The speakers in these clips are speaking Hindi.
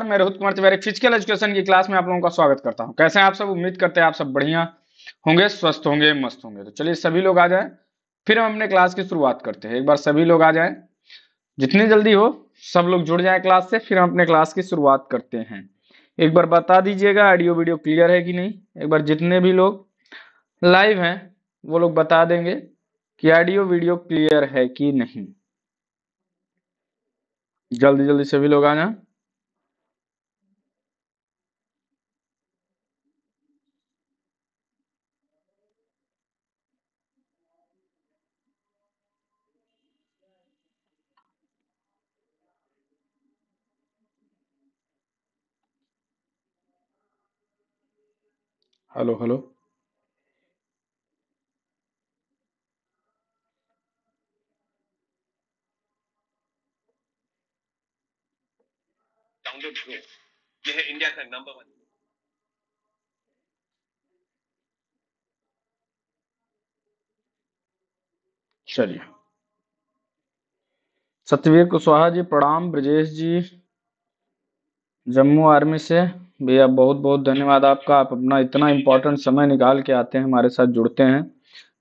नमस्कार मैं रोहित कुमार तिवारी फिजिकल एजुकेशन की क्लास में आप लोगों का स्वागत करता हूं कैसे हैं आप सब उम्मीद करते हैं आप सब बढ़िया होंगे स्वस्थ होंगे मस्त होंगे तो चलिए सभी लोग आ जाए फिर हम अपने क्लास की शुरुआत करते हैं एक बार सभी लोग आ जाए जितनी जल्दी हो सब लोग जुड़ जाए क्लास से फिर हम अपने क्लास की शुरुआत करते हैं एक बार बता दीजिएगा ऑडियो वीडियो क्लियर है कि नहीं एक बार जितने भी लोग लाइव हैं वो लोग बता देंगे कि ऑडियो वीडियो क्लियर है कि नहीं जल्दी जल्दी सभी लोग आ जाए हेलो हेलो यह इंडिया का नंबर वन चलिए सत्यवीर कुशवाहा जी प्रणाम ब्रजेश जी जम्मू आर्मी से भैया बहुत बहुत धन्यवाद आपका आप अपना इतना इम्पोर्टेंट समय निकाल के आते हैं हमारे साथ जुड़ते हैं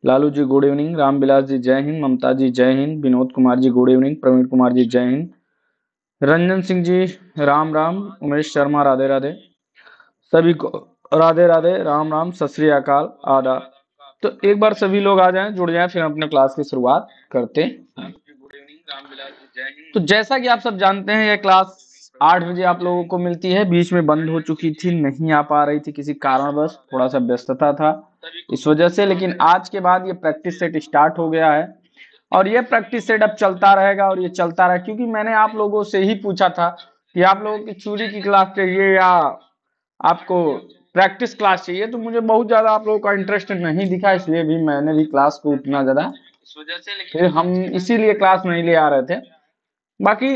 लालू जी गुड इवनिंग रामविलास जी जय हिंद ममता जी जय हिंद विनोद कुमार जी गुड इवनिंग प्रवीण कुमार जी जय हिंद रंजन सिंह जी राम राम उमेश शर्मा राधे राधे सभी को राधे राधे राम राम सत श्री अकाल आदा तो एक बार सभी लोग आ जाएं जुड़ जाएं फिर हम अपने क्लास की शुरुआत करते हैं हाँ, तो जैसा कि आप सब जानते हैं यह क्लास आठ बजे आप लोगों को मिलती है बीच में बंद हो चुकी थी नहीं आ पा रही थी किसी कारणवश थोड़ा सा व्यस्तता था इस वजह से लेकिन आज के बाद ये प्रैक्टिस सेट स्टार्ट हो गया है और ये प्रैक्टिस सेट अब चलता रहेगा और ये चलता रहेगा क्योंकि मैंने आप लोगों से ही पूछा था कि आप लोगों की चूरी की क्लास चाहिए या आपको प्रैक्टिस क्लास चाहिए तो मुझे बहुत ज्यादा आप लोगों का इंटरेस्ट नहीं दिखा इसलिए भी मैंने भी क्लास को उतना ज्यादा फिर हम इसीलिए क्लास नहीं ले आ रहे थे बाकी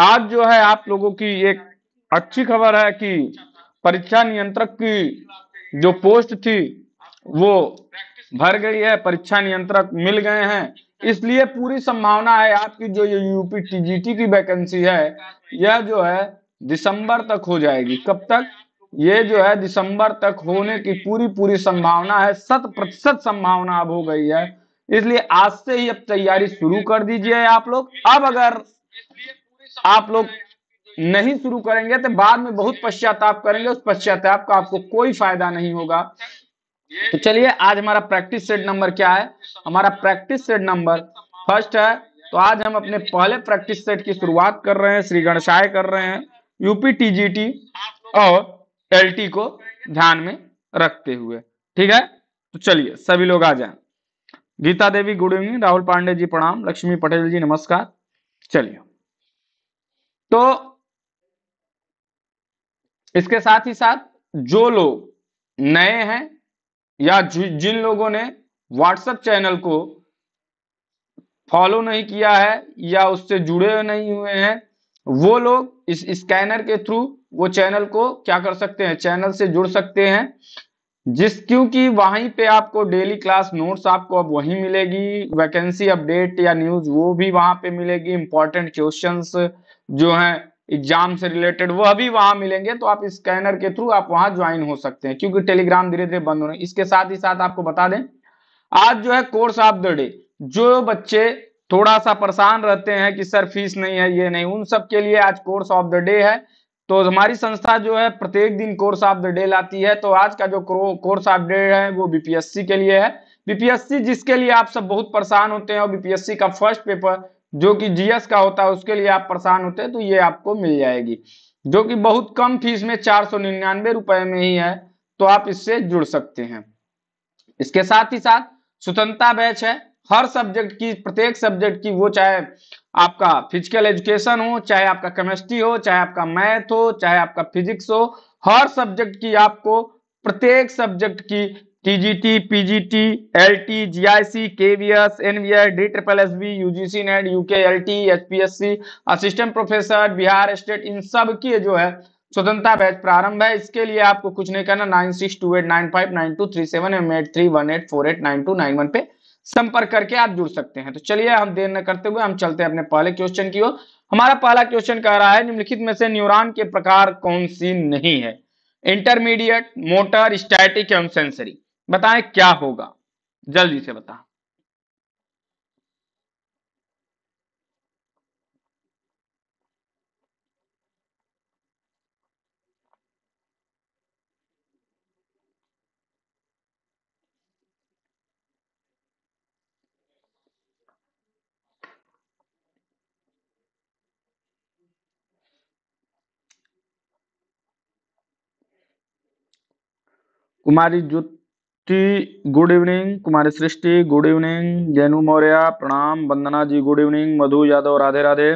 आज जो है आप लोगों की एक अच्छी खबर है कि परीक्षा नियंत्रक की जो पोस्ट थी वो भर गई है परीक्षा नियंत्रक मिल गए हैं इसलिए पूरी संभावना है आपकी जो ये यूपी टीजीटी की वैकेंसी है यह जो है दिसंबर तक हो जाएगी कब तक ये जो है दिसंबर तक होने की पूरी पूरी संभावना है शत प्रतिशत संभावना अब हो गई है इसलिए आज से ही अब तैयारी शुरू कर दीजिए आप लोग अब अगर आप लोग नहीं शुरू करेंगे तो बाद में बहुत पश्चाताप करेंगे उस पश्चाताप का आपको कोई फायदा नहीं होगा तो चलिए आज हमारा प्रैक्टिस सेट नंबर क्या है हमारा प्रैक्टिस सेट नंबर फर्स्ट है तो आज हम अपने पहले प्रैक्टिस सेट की शुरुआत कर रहे हैं श्री गणशाय कर रहे हैं यूपी टीजीटी और एलटी को ध्यान में रखते हुए ठीक है तो चलिए सभी लोग आ जाएं गीता देवी गुड इवनिंग राहुल पांडे जी प्रणाम लक्ष्मी पटेल जी नमस्कार चलिए तो इसके साथ ही साथ जो लोग नए हैं या जिन लोगों ने व्हाट्सएप चैनल को फॉलो नहीं किया है या उससे जुड़े नहीं हुए हैं वो लोग इस स्कैनर के थ्रू वो चैनल को क्या कर सकते हैं चैनल से जुड़ सकते हैं जिस क्योंकि वहीं पे आपको डेली क्लास नोट्स आपको अब वहीं मिलेगी वैकेंसी अपडेट या न्यूज वो भी वहां पे मिलेगी इंपॉर्टेंट क्वेश्चंस जो है एग्जाम से रिलेटेड वह भी वहां मिलेंगे तो आप स्कैनर के थ्रू आप वहां ज्वाइन हो सकते हैं क्योंकि टेलीग्राम धीरे धीरे बंद हो रहे हैं इसके साथ ही साथ आपको बता दें आज जो है कोर्स ऑफ द डे जो बच्चे थोड़ा सा परेशान रहते हैं कि सर फीस नहीं है ये नहीं उन सब के लिए आज कोर्स ऑफ द डे है तो हमारी संस्था जो है प्रत्येक दिन कोर्स ऑफ द डे लाती है तो आज का जो कोर्स ऑफ डे है वो बीपीएससी के लिए है बीपीएससी जिसके लिए आप सब बहुत परेशान होते हैं और बीपीएससी का फर्स्ट पेपर जो कि जीएस का होता है उसके लिए आप परेशान होते हैं तो ये आपको मिल जाएगी जो कि बहुत कम फीस में चार सौ निन्यानवे रुपए में ही है तो आप इससे जुड़ सकते हैं इसके साथ ही साथ स्वतंत्रता बैच है हर सब्जेक्ट की प्रत्येक सब्जेक्ट की वो चाहे आपका फिजिकल एजुकेशन हो चाहे आपका केमिस्ट्री हो चाहे आपका मैथ हो चाहे आपका फिजिक्स हो हर सब्जेक्ट की आपको प्रत्येक सब्जेक्ट की TGT PGT LT GIC KVS NVR D triple S B UGC NET UK L T HPSC assistant professor Bihar state इन सब की जो है स्वतंत्रता बैच प्रारंभ है इसके लिए आपको कुछ नहीं करना nine six two eight nine five nine two three seven M eight three one eight four eight nine two nine one पे संपर्क करके आप जुड़ सकते हैं तो चलिए हम देर न करते हुए हम चलते हैं अपने पहले क्वेश्चन की ओर हमारा पहला क्वेश्चन कह रहा है निम्नलिखित में से न्यूरॉन के प्रकार कौन सी नहीं है इंटरमीडिएट मोटर स्टैटिक एवं सेंसरी बताएं क्या होगा जल्दी से बता कुमारी जो Srishti good evening Kumari Srishti good evening Jainu Maurya प्रणाम Vandana ji good evening Madhu Yadav Radhe Radhe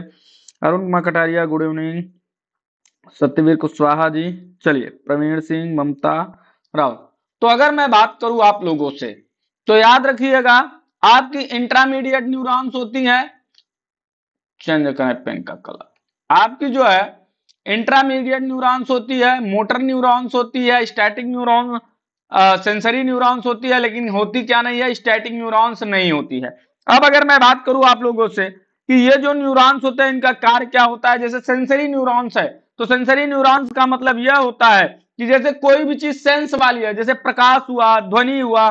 Arun Kumar Kataria good evening Satyaveer Kushwaha ji चलिए प्रवीण सिंह ममता राव तो अगर मैं बात करूं आप लोगों से तो याद रखिएगा आपकी इंटरमीडिएट न्यूरॉन्स होती हैं चेंज करें पेन का कलर आपकी जो है इंटरमीडिएट न्यूरॉन्स होती है मोटर न्यूरॉन्स होती है स्टैटिक न्यूरॉन्स सेंसरी न्यूरॉन्स होती है लेकिन होती क्या नहीं है स्टैटिक न्यूरॉन्स नहीं होती है अब अगर मैं बात करूं आप लोगों से कि ये जो न्यूरॉन्स होते हैं इनका कार्य क्या होता है जैसे सेंसरी न्यूरॉन्स है तो सेंसरी न्यूरॉन्स का मतलब यह होता है कि जैसे कोई भी चीज सेंस वाली है जैसे प्रकाश हुआ ध्वनि हुआ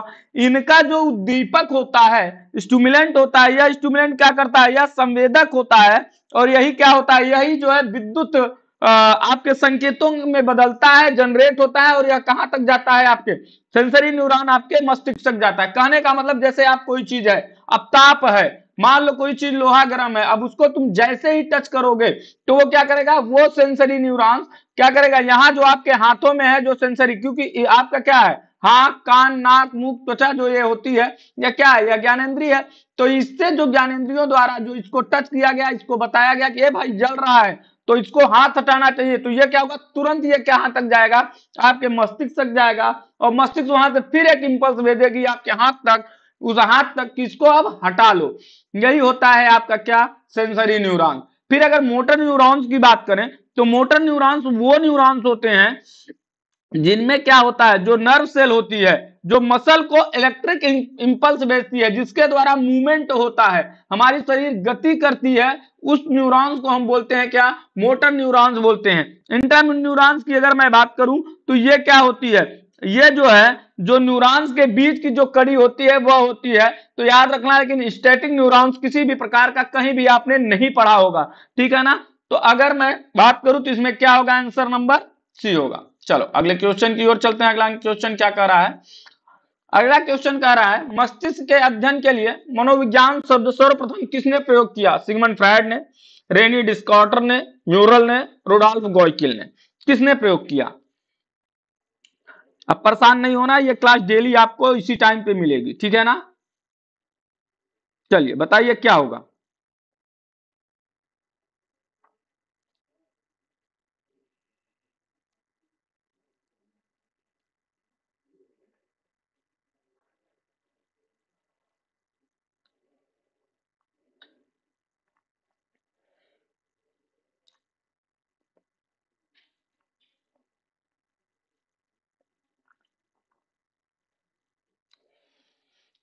इनका जो उद्दीपक होता है स्टूमुलेंट होता है या स्टूमुलेंट क्या करता है या संवेदक होता है और यही क्या होता है यही जो है विद्युत आपके संकेतों में बदलता है जनरेट होता है और यह कहां तक जाता है आपके सेंसरी न्यूरॉन आपके मस्तिष्क तक जाता है कहने का मतलब जैसे आप कोई चीज है अब ताप है मान लो कोई चीज लोहा गर्म है अब उसको तुम जैसे ही टच करोगे तो वो क्या करेगा वो सेंसरी न्यूरॉन्स क्या करेगा यहाँ जो आपके हाथों में है जो सेंसरी क्योंकि आपका क्या है हाथ कान नाक मुख त्वचा जो ये होती है या क्या है या ज्ञानेन्द्रीय है तो इससे जो ज्ञानेन्द्रियों द्वारा जो इसको टच किया गया इसको बताया गया कि ये भाई जल रहा है तो इसको हाथ हटाना चाहिए तो ये क्या होगा तुरंत ये क्या हाथ तक जाएगा आपके मस्तिष्क तक जाएगा और मस्तिष्क वहां से फिर एक इम्पल्स भेजेगी आपके हाथ तक उस हाथ तक किसको अब हटा लो यही होता है आपका क्या सेंसरी न्यूरॉन फिर अगर मोटर न्यूरॉन्स की बात करें तो मोटर न्यूरॉन्स वो न्यूरॉन्स होते हैं जिनमें क्या होता है जो नर्व सेल होती है जो मसल को इलेक्ट्रिक इंपल्स भेजती है जिसके द्वारा मूवमेंट होता है हमारी शरीर गति करती है उस न्यूरॉन्स को हम बोलते हैं क्या मोटर न्यूरॉन्स बोलते हैं इंटर न्यूरॉन्स की अगर मैं बात करूं तो ये क्या होती है ये जो है जो न्यूरॉन्स के बीच की जो कड़ी होती है वह होती है तो याद रखना लेकिन स्टेटिक न्यूरॉन्स किसी भी प्रकार का कहीं भी आपने नहीं पढ़ा होगा ठीक है ना तो अगर मैं बात करूं तो इसमें क्या होगा आंसर नंबर सी होगा चलो अगले क्वेश्चन की ओर चलते हैं अगला क्वेश्चन क्या कह रहा है अगला क्वेश्चन कह रहा है मस्तिष्क के अध्ययन के लिए मनोविज्ञान शब्द सर्वप्रथम किसने प्रयोग किया सिगमन फ्राइड ने रेनी डिस्कॉटर ने म्यूरल ने रोडाल्फ गोयकिल ने किसने प्रयोग किया अब परेशान नहीं होना ये क्लास डेली आपको इसी टाइम पे मिलेगी ठीक है ना चलिए बताइए क्या होगा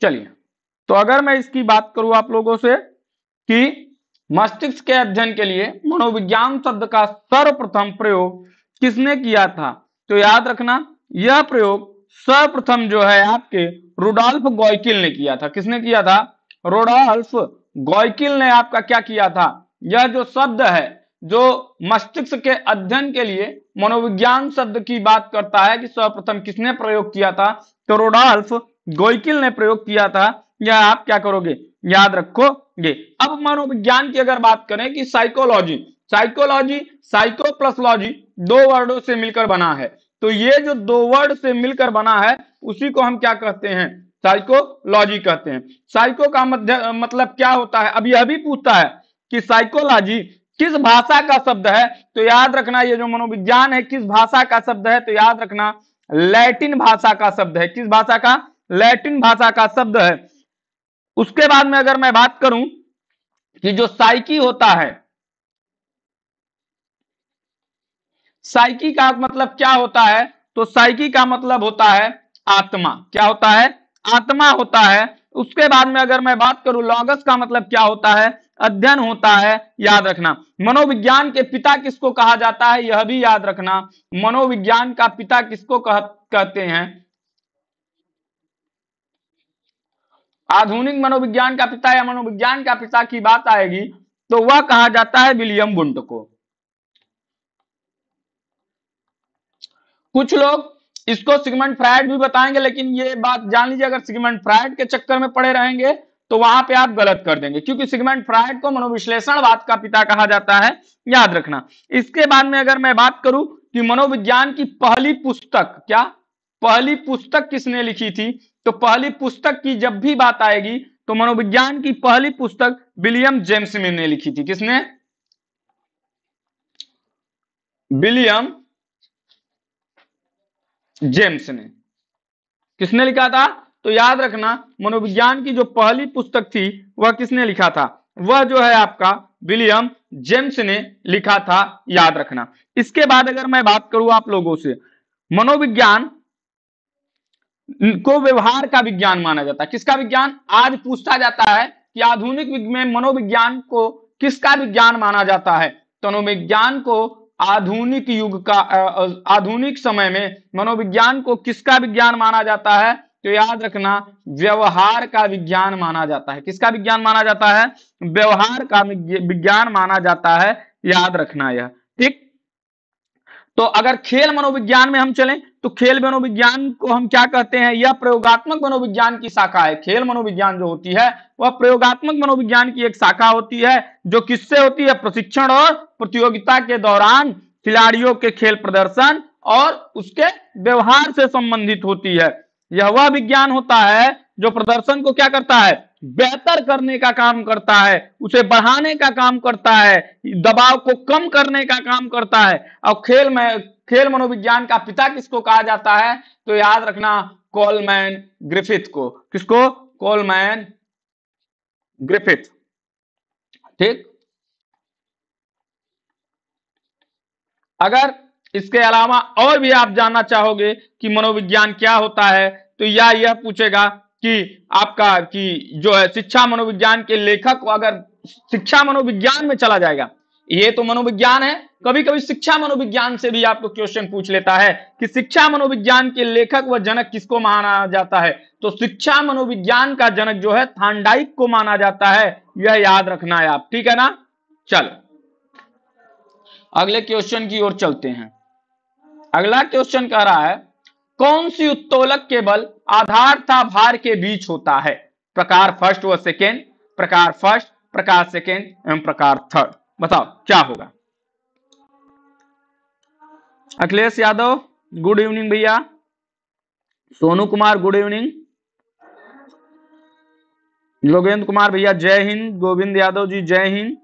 चलिए तो अगर मैं इसकी बात करूं आप लोगों से कि मस्तिष्क के अध्ययन के लिए मनोविज्ञान शब्द का सर्वप्रथम प्रयोग किसने किया था तो याद रखना यह प्रयोग सर्वप्रथम जो है आपके रोडोल्फ गोयकिल ने किया था किसने किया था रोडोल्फ गोयकिल ने आपका क्या किया था यह जो शब्द है जो मस्तिष्क के अध्ययन के लिए मनोविज्ञान शब्द की बात करता है कि सर्वप्रथम किसने प्रयोग किया था तो रोडोल्फ गोयकिल ने प्रयोग किया था या आप क्या करोगे याद रखोगे अब मनोविज्ञान की अगर बात करें कि psychology psychology psycho plus logy दो वर्डों से मिलकर बना है तो ये जो दो वर्ड से मिलकर बना है उसी को हम क्या कहते हैं साइकोलॉजी कहते हैं साइको का मध्य मतलब क्या होता है अब यह भी पूछता है कि साइकोलॉजी किस भाषा का शब्द है तो याद रखना ये जो मनोविज्ञान है किस भाषा का शब्द है तो याद रखना लैटिन भाषा का शब्द है किस भाषा का लैटिन भाषा का शब्द है उसके बाद में अगर मैं बात करूं कि जो साइकी होता है साइकी का मतलब क्या होता है तो साइकी का मतलब होता है आत्मा क्या होता है आत्मा होता है उसके बाद में अगर मैं बात करूं लॉगस का मतलब क्या होता है अध्ययन होता है याद रखना मनोविज्ञान के पिता किसको कहा जाता है यह भी याद रखना मनोविज्ञान का पिता किसको कह, कहते हैं आधुनिक मनोविज्ञान का पिता या मनोविज्ञान का पिता की बात आएगी तो वह कहा जाता है विलियम बुंट को कुछ लोग इसको सिगमंड फ्रायड भी बताएंगे लेकिन ये बात जान लीजिए अगर सिगमंड फ्रायड के चक्कर में पड़े रहेंगे तो वहां पे आप गलत कर देंगे क्योंकि सिगमंड फ्रायड को मनोविश्लेषणवाद का पिता कहा जाता है याद रखना इसके बाद में अगर मैं बात करूं कि मनोविज्ञान की पहली पुस्तक क्या पहली पुस्तक किसने लिखी थी तो पहली पुस्तक की जब भी बात आएगी तो मनोविज्ञान की पहली पुस्तक विलियम जेम्स मिल ने लिखी थी किसने विलियम जेम्स ने किसने लिखा था तो याद रखना मनोविज्ञान की जो पहली पुस्तक थी वह किसने लिखा था वह जो है आपका विलियम जेम्स ने लिखा था याद रखना इसके बाद अगर मैं बात करूं आप लोगों से मनोविज्ञान को व्यवहार का विज्ञान माना जाता है किसका विज्ञान आज पूछा जाता है कि आधुनिक में मनोविज्ञान को किसका विज्ञान माना जाता है तनोविज्ञान को आधुनिक युग का आधुनिक समय में मनोविज्ञान को किसका विज्ञान माना जाता है तो याद रखना व्यवहार का विज्ञान माना जाता है किसका विज्ञान माना जाता है व्यवहार का विज्ञान माना जाता है याद रखना यह तो अगर खेल मनोविज्ञान में हम चलें तो खेल मनोविज्ञान को हम क्या कहते हैं यह प्रयोगात्मक मनोविज्ञान की शाखा है खेल मनोविज्ञान जो होती है वह प्रयोगात्मक मनोविज्ञान की एक शाखा होती है जो किससे होती है प्रशिक्षण और प्रतियोगिता के दौरान खिलाड़ियों के खेल प्रदर्शन और उसके व्यवहार से संबंधित होती है यह वह विज्ञान होता है जो प्रदर्शन को क्या करता है बेहतर करने का काम करता है उसे बढ़ाने का काम करता है दबाव को कम करने का काम करता है और खेल में खेल मनोविज्ञान का पिता किसको कहा जाता है तो याद रखना कॉलमैन ग्रिफिथ को किसको कॉलमैन ग्रिफिथ ठीक अगर इसके अलावा और भी आप जानना चाहोगे कि मनोविज्ञान क्या होता है तो या यह पूछेगा कि आपका कि जो है शिक्षा मनोविज्ञान के लेखक अगर शिक्षा मनोविज्ञान में चला जाएगा ये तो मनोविज्ञान है कभी कभी शिक्षा मनोविज्ञान से भी आपको क्वेश्चन पूछ लेता है कि शिक्षा मनोविज्ञान के लेखक व जनक किसको माना जाता है तो शिक्षा मनोविज्ञान का जनक जो है थांडाइक को माना जाता है यह याद रखना है आप ठीक है ना चल अगले क्वेश्चन की ओर चलते हैं अगला क्वेश्चन कह रहा है कौन सी उत्तोलक के बल आधार था भार के बीच होता है प्रकार फर्स्ट व सेकेंड प्रकार फर्स्ट प्रकार सेकेंड एवं प्रकार थर्ड बताओ क्या होगा अखिलेश यादव गुड इवनिंग भैया सोनू कुमार गुड इवनिंग योगेंद्र कुमार भैया जय हिंद गोविंद यादव जी जय हिंद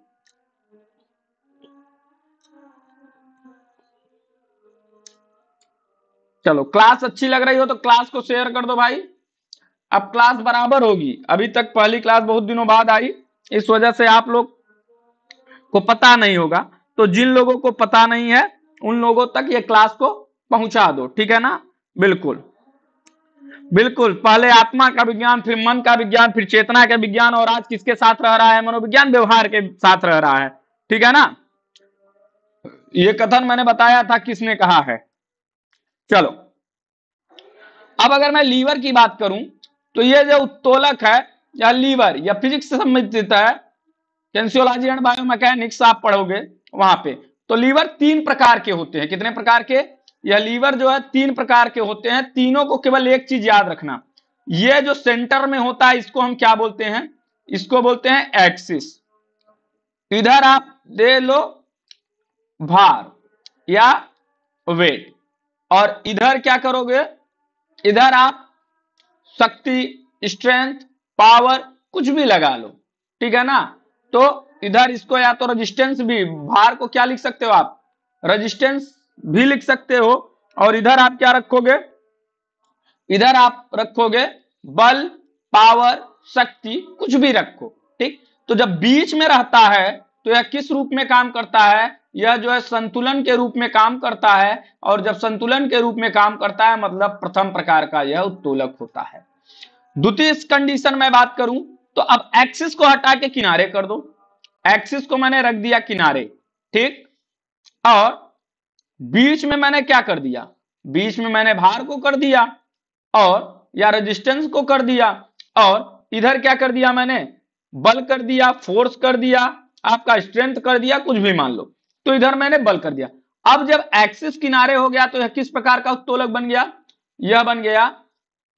चलो क्लास अच्छी लग रही हो तो क्लास को शेयर कर दो भाई अब क्लास बराबर होगी अभी तक पहली क्लास बहुत दिनों बाद आई इस वजह से आप लोग को पता नहीं होगा तो जिन लोगों को पता नहीं है उन लोगों तक ये क्लास को पहुंचा दो ठीक है ना बिल्कुल बिल्कुल पहले आत्मा का विज्ञान फिर मन का विज्ञान फिर चेतना का विज्ञान और आज किसके साथ रह रहा है मनोविज्ञान व्यवहार के साथ रह रहा है ठीक है ना ये कथन मैंने बताया था किसने कहा है चलो अब अगर मैं लीवर की बात करूं तो ये जो उत्तोलक है या लीवर या फिजिक्स से संबंधित है कैंसियोलॉजी एंड बायोमैकेनिक्स आप पढ़ोगे वहां पे तो लीवर तीन प्रकार के होते हैं कितने प्रकार के या लीवर जो है तीन प्रकार के होते हैं तीनों को केवल एक चीज याद रखना ये जो सेंटर में होता है इसको हम क्या बोलते हैं इसको बोलते हैं एक्सिस इधर आप दे लो भार या वेट और इधर क्या करोगे इधर आप शक्ति स्ट्रेंथ पावर कुछ भी लगा लो ठीक है ना तो इधर इसको या तो रेजिस्टेंस भी भार को क्या लिख सकते हो आप रेजिस्टेंस भी लिख सकते हो और इधर आप क्या रखोगे इधर आप रखोगे बल पावर शक्ति कुछ भी रखो ठीक तो जब बीच में रहता है तो यह किस रूप में काम करता है यह जो है संतुलन के रूप में काम करता है और जब संतुलन के रूप में काम करता है मतलब प्रथम प्रकार का यह उत्तोलक होता है द्वितीय कंडीशन में बात करूं तो अब एक्सिस को हटा के किनारे कर दो एक्सिस को मैंने रख दिया किनारे ठीक और बीच में मैंने क्या कर दिया बीच में मैंने भार को कर दिया और या रेजिस्टेंस को कर दिया और इधर क्या कर दिया मैंने बल कर दिया फोर्स कर दिया आपका स्ट्रेंथ कर दिया कुछ भी मान लो तो इधर मैंने बल कर दिया अब जब एक्सिस किनारे हो गया तो यह किस प्रकार का उत्तोलक बन गया यह बन गया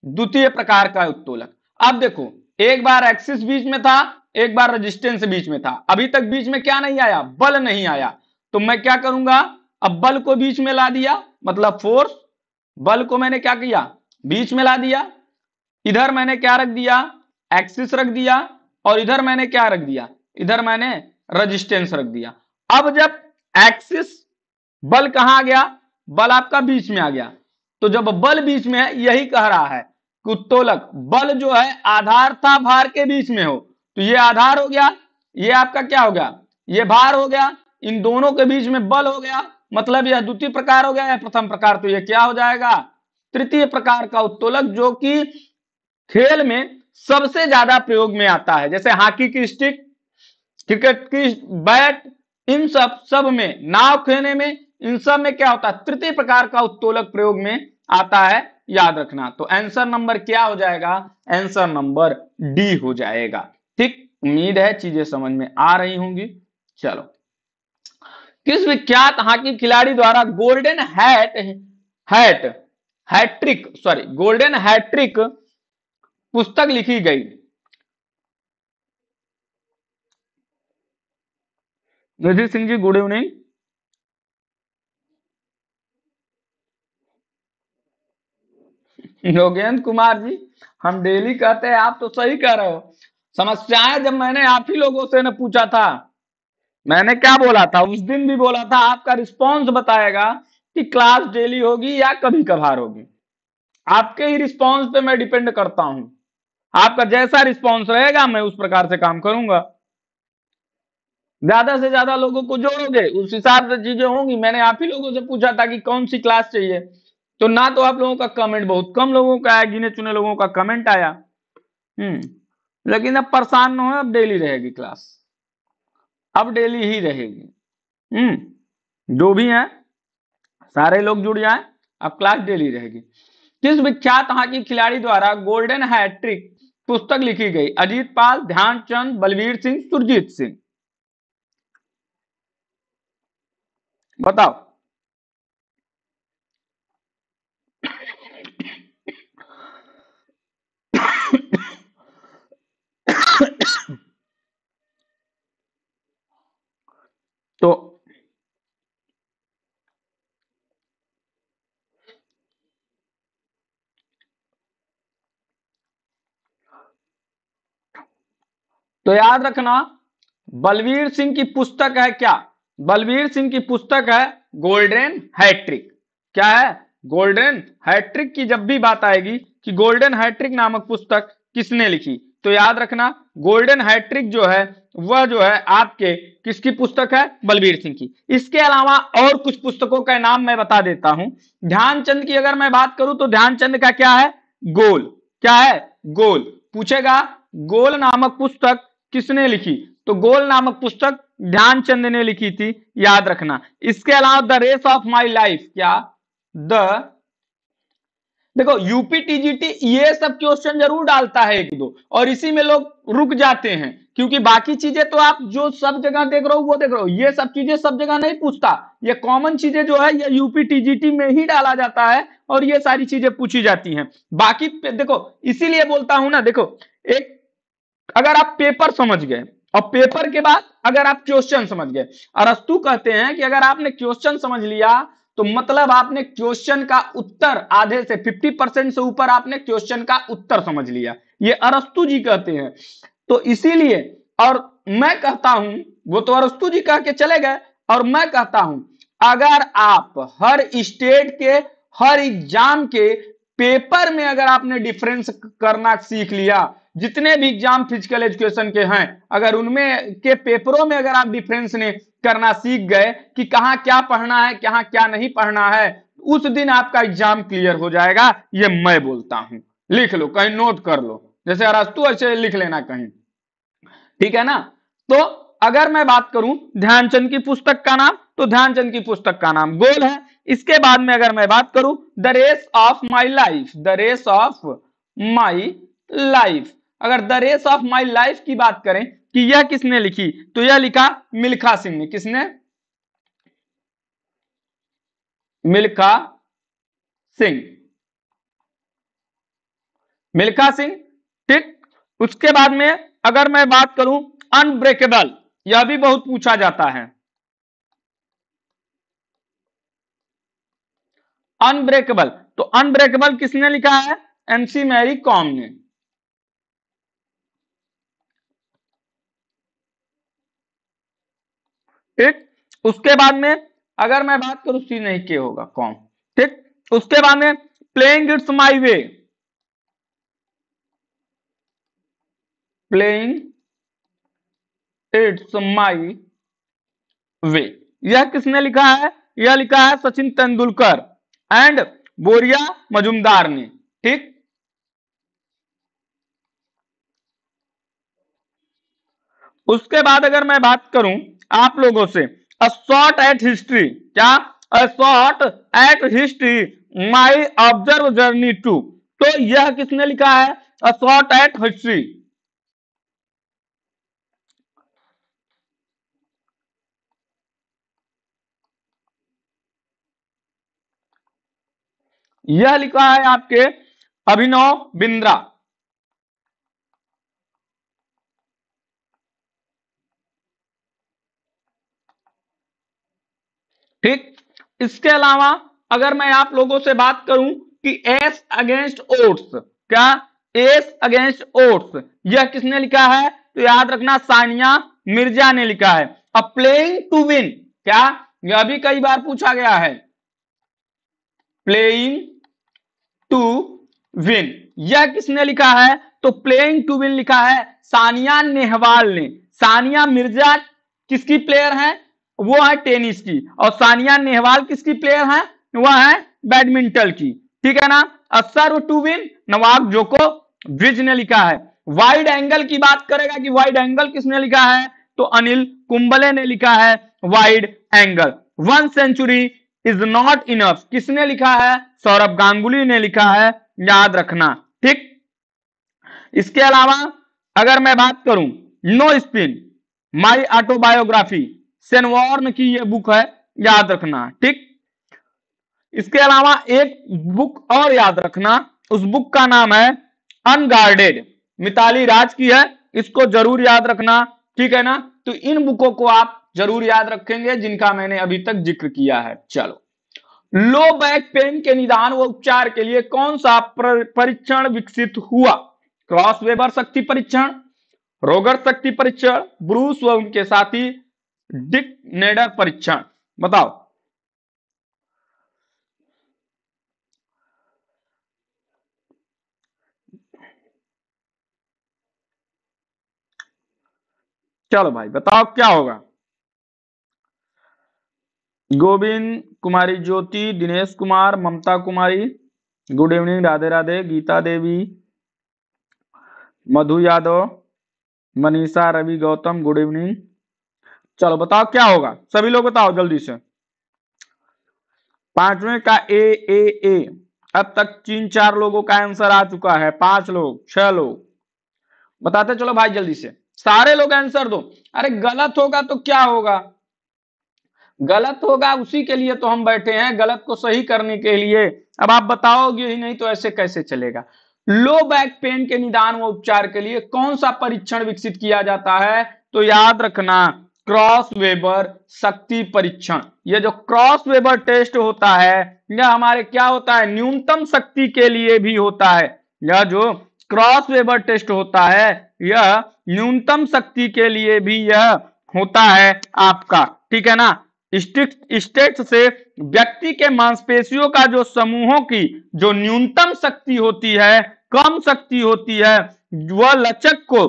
द्वितीय प्रकार का उत्तोलक अब देखो एक बार एक्सिस बीच में था एक बार रेजिस्टेंस बीच में था अभी तक बीच में क्या नहीं आया बल नहीं आया तो मैं क्या करूंगा अब बल को बीच में ला दिया मतलब फोर्स बल को मैंने क्या किया बीच में ला दिया इधर मैंने क्या रख दिया एक्सिस रख दिया और इधर मैंने क्या रख दिया इधर मैंने रजिस्टेंस रख दिया अब जब एक्सिस बल कहां आ गया बल आपका बीच में आ गया तो जब बल बीच में है यही कह रहा है कि उत्तोलक बल जो है आधार था भार के बीच में हो तो ये आधार हो गया ये आपका क्या हो गया ये भार हो गया इन दोनों के बीच में बल हो गया मतलब यह द्वितीय प्रकार हो गया या प्रथम प्रकार तो यह क्या हो जाएगा तृतीय प्रकार का उत्तोलक जो कि खेल में सबसे ज्यादा प्रयोग में आता है जैसे हॉकी की स्टिक क्रिकेट की बैट इन सब सब में नाव खेने में इन सब में क्या होता है तृतीय प्रकार का उत्तोलक प्रयोग में आता है याद रखना तो आंसर नंबर क्या हो जाएगा आंसर नंबर डी हो जाएगा ठीक उम्मीद है चीजें समझ में आ रही होंगी चलो किस विख्यात हॉकी खिलाड़ी द्वारा golden hat hat hattrick sorry golden hattrick पुस्तक लिखी गई रजीत सिंह जी गुड इवनिंग योगेंद्र कुमार जी हम डेली कहते हैं आप तो सही कह रहे हो समस्याएं जब मैंने आप ही लोगों से ना पूछा था मैंने क्या बोला था उस दिन भी बोला था आपका रिस्पॉन्स बताएगा कि क्लास डेली होगी या कभी कभार होगी आपके ही रिस्पॉन्स पे मैं डिपेंड करता हूं आपका जैसा रिस्पॉन्स रहेगा मैं उस प्रकार से काम करूंगा ज्यादा से ज्यादा लोगों को जोड़ोगे उस हिसाब से चीजें होंगी मैंने आप ही लोगों से पूछा था कि कौन सी क्लास चाहिए तो ना तो आप लोगों का कमेंट बहुत कम लोगों का आया गिने चुने लोगों का कमेंट आया हम्म लेकिन अब परेशान न हो अब डेली रहेगी क्लास अब डेली ही रहेगी हम्म जो भी है सारे लोग जुड़ जाए अब क्लास डेली रहेगी किस विख्यात हॉकी खिलाड़ी द्वारा गोल्डन हैट्रिक पुस्तक लिखी गई अजीत पाल ध्यानचंद बलवीर सिंह सुरजीत सिंह बताओ तो तो याद रखना बलवीर सिंह की पुस्तक है क्या बलबीर सिंह की पुस्तक है गोल्डन हैट्रिक क्या है गोल्डन हैट्रिक की जब भी बात आएगी कि गोल्डन हैट्रिक नामक पुस्तक किसने लिखी तो याद रखना गोल्डन हैट्रिक जो है वह जो है आपके किसकी पुस्तक है बलबीर सिंह की इसके अलावा और कुछ पुस्तकों का नाम मैं बता देता हूं ध्यानचंद की अगर मैं बात करूं तो ध्यानचंद का क्या है गोल क्या है गोल पूछेगा गोल नामक पुस्तक किसने लिखी तो गोल नामक पुस्तक ध्यानचंद ने लिखी थी याद रखना इसके अलावा the race of my life क्या द देखो यूपी टीजीटी ये सब क्वेश्चन जरूर डालता है एक दो और इसी में लोग रुक जाते हैं क्योंकि बाकी चीजें तो आप जो सब जगह देख रहे हो वो देख रहे हो ये सब चीजें सब जगह नहीं पूछता ये कॉमन चीजें जो है ये यूपी टीजीटी में ही डाला जाता है और ये सारी चीजें पूछी जाती हैं बाकी देखो इसीलिए बोलता हूं ना देखो एक अगर आप पेपर समझ गए और पेपर के बाद अगर आप क्वेश्चन समझ गए अरस्तु कहते हैं कि अगर आपने क्वेश्चन समझ लिया तो मतलब आपने क्वेश्चन का उत्तर आधे से 50 परसेंट से ऊपर आपने क्वेश्चन का उत्तर समझ लिया ये अरस्तु जी कहते हैं तो इसीलिए और मैं कहता हूं वो तो अरस्तु जी कह के चले गए और मैं कहता हूं अगर आप हर स्टेट के हर एग्जाम के पेपर में अगर आपने डिफरेंस करना सीख लिया जितने भी एग्जाम फिजिकल एजुकेशन के हैं अगर उनमें के पेपरों में अगर आप डिफरेंस ने करना सीख गए कि कहा क्या पढ़ना है कहा क्या नहीं पढ़ना है उस दिन आपका एग्जाम क्लियर हो जाएगा ये मैं बोलता हूं लिख लो कहीं नोट कर लो जैसे अरस्तु ऐसे लिख लेना कहीं ठीक है ना तो अगर मैं बात करूं ध्यानचंद की पुस्तक का नाम तो ध्यानचंद की पुस्तक का नाम गोल है इसके बाद में अगर मैं बात करूं the race of my life the race of my life अगर the race of my life की बात करें कि यह किसने लिखी तो यह लिखा मिल्खा सिंह ने किसने मिल्खा सिंह मिल्खा सिंह ठीक उसके बाद में अगर मैं बात करूं अनब्रेकेबल यह भी बहुत पूछा जाता है अनब्रेकेबल तो अनब्रेकेबल किसने लिखा है एमसी मैरी कॉम ने ठीक उसके बाद में अगर मैं बात करूं सी नहीं के होगा कौन ठीक उसके बाद में playing it's my way playing it's my way यह किसने लिखा है यह लिखा है सचिन तेंदुलकर एंड बोरिया मजुमदार ने ठीक उसके बाद अगर मैं बात करूं आप लोगों से अ शॉर्ट एट हिस्ट्री क्या a shot at history my obsessive journey to तो यह किसने लिखा है अ शॉर्ट एट हिस्ट्री यह लिखा है आपके अभिनव बिंद्रा ठीक इसके अलावा अगर मैं आप लोगों से बात करूं कि एस अगेंस्ट ओट्स क्या एस अगेंस्ट ओट्स यह किसने लिखा है तो याद रखना सानिया मिर्जा ने लिखा है अ प्लेइंग टू विन क्या यह भी कई बार पूछा गया है प्लेइंग टू विन यह किसने लिखा है तो प्लेइंग टू विन लिखा है सानिया नेहवाल ने सानिया मिर्जा किसकी प्लेयर है वो है टेनिस की और सानिया नेहवाल किसकी प्लेयर है वह है बैडमिंटन की ठीक है ना असर टू विन नवाब जोको ब्रिज ने लिखा है वाइड एंगल की बात करेगा कि वाइड एंगल किसने लिखा है तो अनिल कुंबले ने लिखा है wide angle one century is not enough किसने लिखा है सौरभ गांगुली ने लिखा है याद रखना ठीक इसके अलावा अगर मैं बात करूं no spin my autobiography Shane Warne की ये बुक है याद रखना ठीक इसके अलावा एक बुक और याद रखना उस बुक का नाम है अनगार्डेड मिताली राज की है इसको जरूर याद रखना ठीक है ना तो इन बुकों को आप जरूर याद रखेंगे जिनका मैंने अभी तक जिक्र किया है चलो लो बैक पेन के निदान व उपचार के लिए कौन सा परीक्षण विकसित हुआ क्रॉस वेबर शक्ति परीक्षण रोगर शक्ति परीक्षण ब्रूस व उनके साथी डिक नेडर परीक्षण बताओ चलो भाई बताओ क्या होगा Govind Kumari Jyoti Dinesh Kumar Mamata Kumari good evening Radhe Radhe Geeta Devi Madhu Yadav Manisha Ravi Gautam good evening चलो बताओ क्या होगा सभी लोग बताओ जल्दी से पांचवें का ए ए ए अब तक तीन चार लोगों का आंसर आ चुका है पांच लोग छह लोग बताते चलो भाई जल्दी से सारे लोग आंसर दो अरे गलत होगा तो क्या होगा गलत होगा उसी के लिए तो हम बैठे हैं गलत को सही करने के लिए अब आप बताओगे ही नहीं तो ऐसे कैसे चलेगा लो बैक पेन के निदान व उपचार के लिए कौन सा परीक्षण विकसित किया जाता है तो याद रखना क्रॉस वेबर शक्ति परीक्षण ये जो क्रॉस वेबर टेस्ट होता है यह हमारे क्या होता है न्यूनतम शक्ति के लिए भी होता है यह जो क्रॉस वेबर टेस्ट होता है यह न्यूनतम शक्ति के लिए भी यह होता है आपका ठीक है ना स्टेट से व्यक्ति के मांसपेशियों का जो समूहों की जो न्यूनतम शक्ति होती है कम शक्ति होती है वह लचक को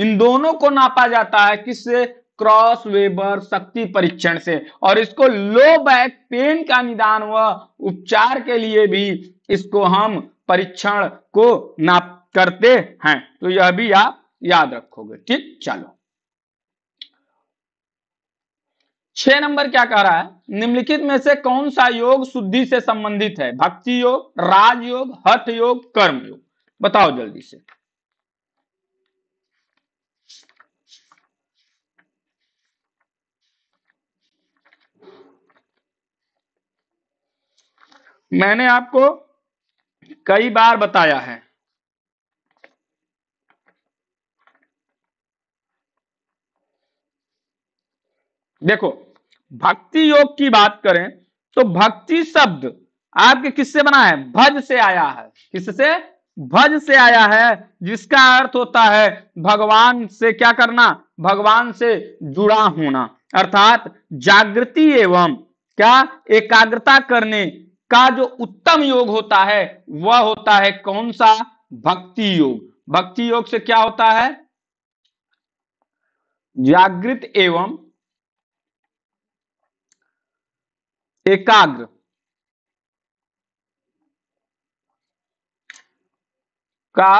इन दोनों को नापा जाता है किससे क्रॉस वेबर शक्ति परीक्षण से और इसको लो बैक पेन का निदान व उपचार के लिए भी इसको हम परीक्षण को नाप करते हैं तो यह भी आप याद रखोगे ठीक चलो छह नंबर क्या कह रहा है निम्नलिखित में से कौन सा योग शुद्धि से संबंधित है भक्ति योग राजयोग हठ योग कर्म योग बताओ जल्दी से मैंने आपको कई बार बताया है देखो भक्ति योग की बात करें तो भक्ति शब्द आपके किससे बना है भज से आया है किससे भज से आया है जिसका अर्थ होता है भगवान से क्या करना भगवान से जुड़ा होना अर्थात जागृति एवं क्या एकाग्रता करने का जो उत्तम योग होता है वह होता है कौन सा भक्ति योग भक्ति योग से क्या होता है जागृत एवं एकाग्र का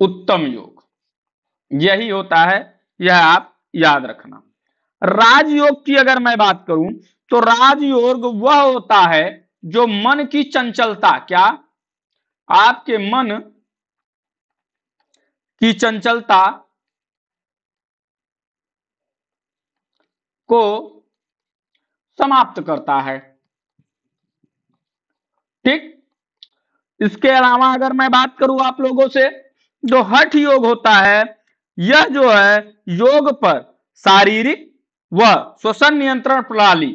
उत्तम योग यही होता है यह आप याद रखना राजयोग की अगर मैं बात करूं तो राजयोग वह होता है जो मन की चंचलता क्या आपके मन की चंचलता को समाप्त करता है ठीक इसके अलावा अगर मैं बात करूं आप लोगों से जो हठ योग होता है यह जो है योग पर शारीरिक व श्वसन नियंत्रण प्रणाली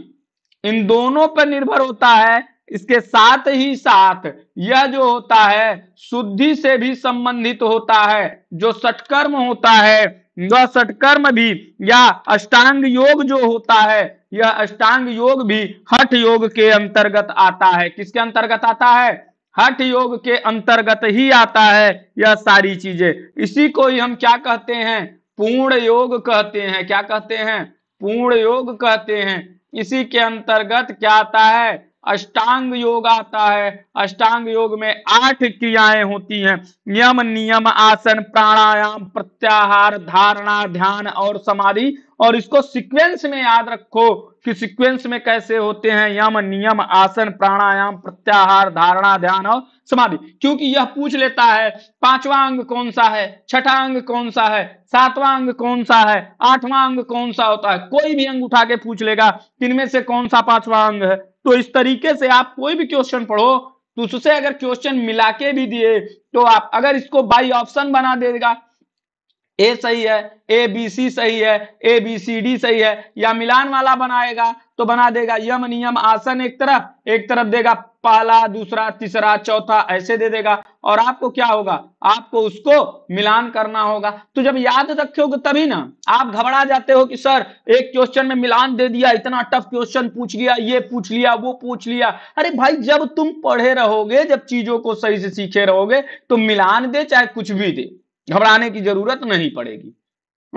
इन दोनों पर निर्भर होता है इसके साथ ही साथ यह जो होता है शुद्धि से भी संबंधित होता है जो सटकर्म होता है वह सटकर्म भी या अष्टांग योग जो होता है यह अष्टांग योग भी हठ योग के अंतर्गत आता है किसके अंतर्गत आता है हठ योग के अंतर्गत ही आता है यह सारी चीजें इसी को ही हम क्या कहते हैं पूर्ण योग कहते हैं क्या कहते हैं पूर्ण योग कहते हैं इसी के अंतर्गत क्या आता है अष्टांग योग आता है अष्टांग योग में आठ क्रियाएं होती हैं नियम नियम आसन प्राणायाम प्रत्याहार धारणा ध्यान और समाधि और इसको सीक्वेंस में याद रखो कि सीक्वेंस में कैसे होते हैं यम नियम आसन प्राणायाम प्रत्याहार धारणा ध्यान और समाधि क्योंकि यह पूछ लेता है पांचवा अंग कौन सा है छठा अंग कौन सा है सातवां अंग कौन सा है आठवां अंग कौन सा होता है कोई भी अंग उठा के पूछ लेगा किनमें से कौन सा पांचवा अंग है तो इस तरीके से आप कोई भी क्वेश्चन पढ़ो तो उससे अगर क्वेश्चन मिला के भी दिए तो आप अगर इसको बाई ऑप्शन बना देगा ए सही है ए बी सी सही है ए बी सी डी सही है या मिलान वाला बनाएगा तो बना देगा यम नियम आसन एक तरफ एक तरफ देगा पहला दूसरा तीसरा चौथा ऐसे दे देगा और आपको क्या होगा आपको उसको मिलान करना होगा तो जब याद रखोगे तभी ना आप घबरा जाते हो कि सर एक क्वेश्चन में मिलान दे दिया इतना टफ क्वेश्चन पूछ लिया ये पूछ लिया वो पूछ लिया अरे भाई जब तुम पढ़े रहोगे जब चीजों को सही से सीखे रहोगे तो मिलान दे चाहे कुछ भी दे घबराने की जरूरत नहीं पड़ेगी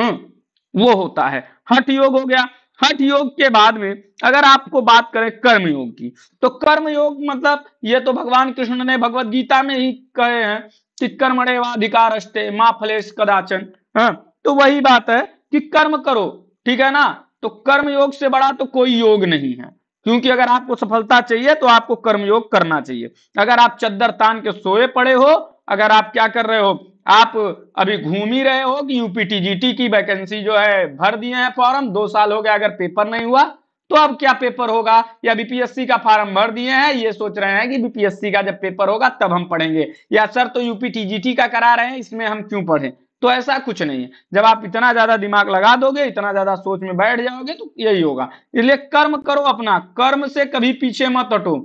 हम्म वो होता है हठ योग हो गया हठ योग के बाद में अगर आपको बात करें कर्म योग की तो कर्म योग मतलब ये तो भगवान कृष्ण ने भगवत गीता में ही कहे हैं कि कर्मणे वाधिकार अष्टे माँ फलेश कदाचन हाँ तो वही बात है कि कर्म करो ठीक है ना तो कर्म योग से बड़ा तो कोई योग नहीं है क्योंकि अगर आपको सफलता चाहिए तो आपको कर्मयोग करना चाहिए अगर आप चद्दर तान के सोए पड़े हो अगर आप क्या कर रहे हो आप अभी घूम ही रहे हो कि यूपीटीजीटी की वैकेंसी जो है भर दिए हैं फॉर्म दो साल हो गया अगर पेपर नहीं हुआ तो अब क्या पेपर होगा या बीपीएससी का फॉर्म भर दिए हैं ये सोच रहे हैं कि बीपीएससी का जब पेपर होगा तब हम पढ़ेंगे या सर तो यूपीटीजीटी का करा रहे हैं इसमें हम क्यों पढ़े तो ऐसा कुछ नहीं है जब आप इतना ज्यादा दिमाग लगा दोगे इतना ज्यादा सोच में बैठ जाओगे तो यही होगा इसलिए कर्म करो अपना कर्म से कभी पीछे मत हटो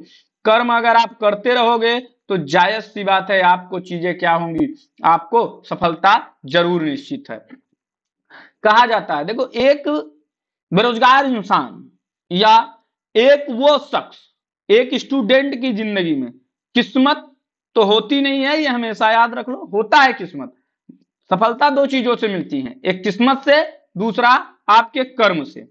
कर्म अगर आप करते रहोगे तो जायज सी बात है आपको चीजें क्या होंगी आपको सफलता जरूर निश्चित है कहा जाता है देखो एक बेरोजगार इंसान या एक वो शख्स एक स्टूडेंट की जिंदगी में किस्मत तो होती नहीं है ये हमेशा याद रख लो होता है किस्मत सफलता दो चीजों से मिलती है एक किस्मत से दूसरा आपके कर्म से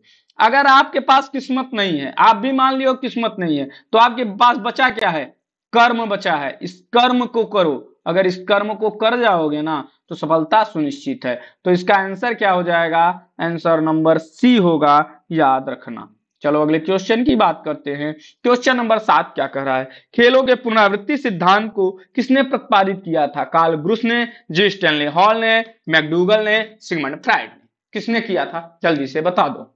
अगर आपके पास किस्मत नहीं है आप भी मान लियो किस्मत नहीं है तो आपके पास बचा क्या है कर्म बचा है इस कर्म को करो अगर इस कर्म को कर जाओगे ना तो सफलता सुनिश्चित है तो इसका आंसर क्या हो जाएगा आंसर नंबर सी होगा याद रखना चलो अगले क्वेश्चन की बात करते हैं क्वेश्चन नंबर सात क्या कह रहा है खेलों के पुनरावृत्ति सिद्धांत को किसने प्रतिपादित किया था कार्ल ब्रूस ने जी स्टैनले हॉल ने मैकडूगल ने सिगमंड फ्राइड ने किसने किया था जल्दी से बता दो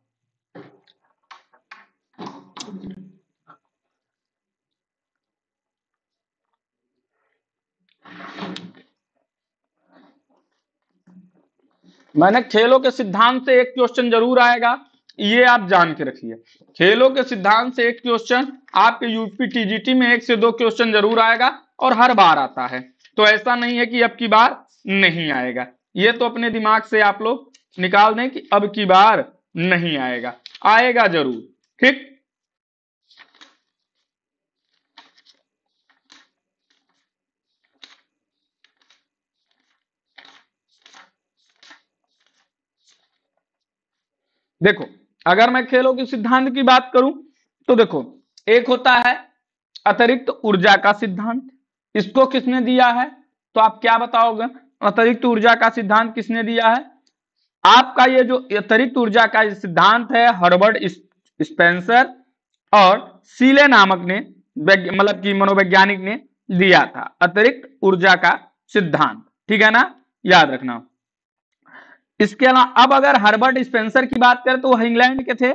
मैंने खेलों के सिद्धांत से एक क्वेश्चन जरूर आएगा ये आप जान के रखिए खेलों के सिद्धांत से एक क्वेश्चन आपके यूपी टीजीटी में एक से दो क्वेश्चन जरूर आएगा और हर बार आता है तो ऐसा नहीं है कि अब की बार नहीं आएगा ये तो अपने दिमाग से आप लोग निकाल दें कि अब की बार नहीं आएगा आएगा जरूर ठीक देखो अगर मैं खेलों के सिद्धांत की बात करूं तो देखो एक होता है अतिरिक्त ऊर्जा का सिद्धांत इसको किसने दिया है तो आप क्या बताओगे अतिरिक्त ऊर्जा का सिद्धांत किसने दिया है आपका ये जो अतिरिक्त ऊर्जा का सिद्धांत है हर्बर्ट स्पेंसर और सीले नामक ने मतलब कि मनोवैज्ञानिक ने दिया था अतिरिक्त ऊर्जा का सिद्धांत ठीक है ना याद रखना इसके अलावा अब अगर हर्बर्ट स्पेंसर की बात करें तो वह इंग्लैंड के थे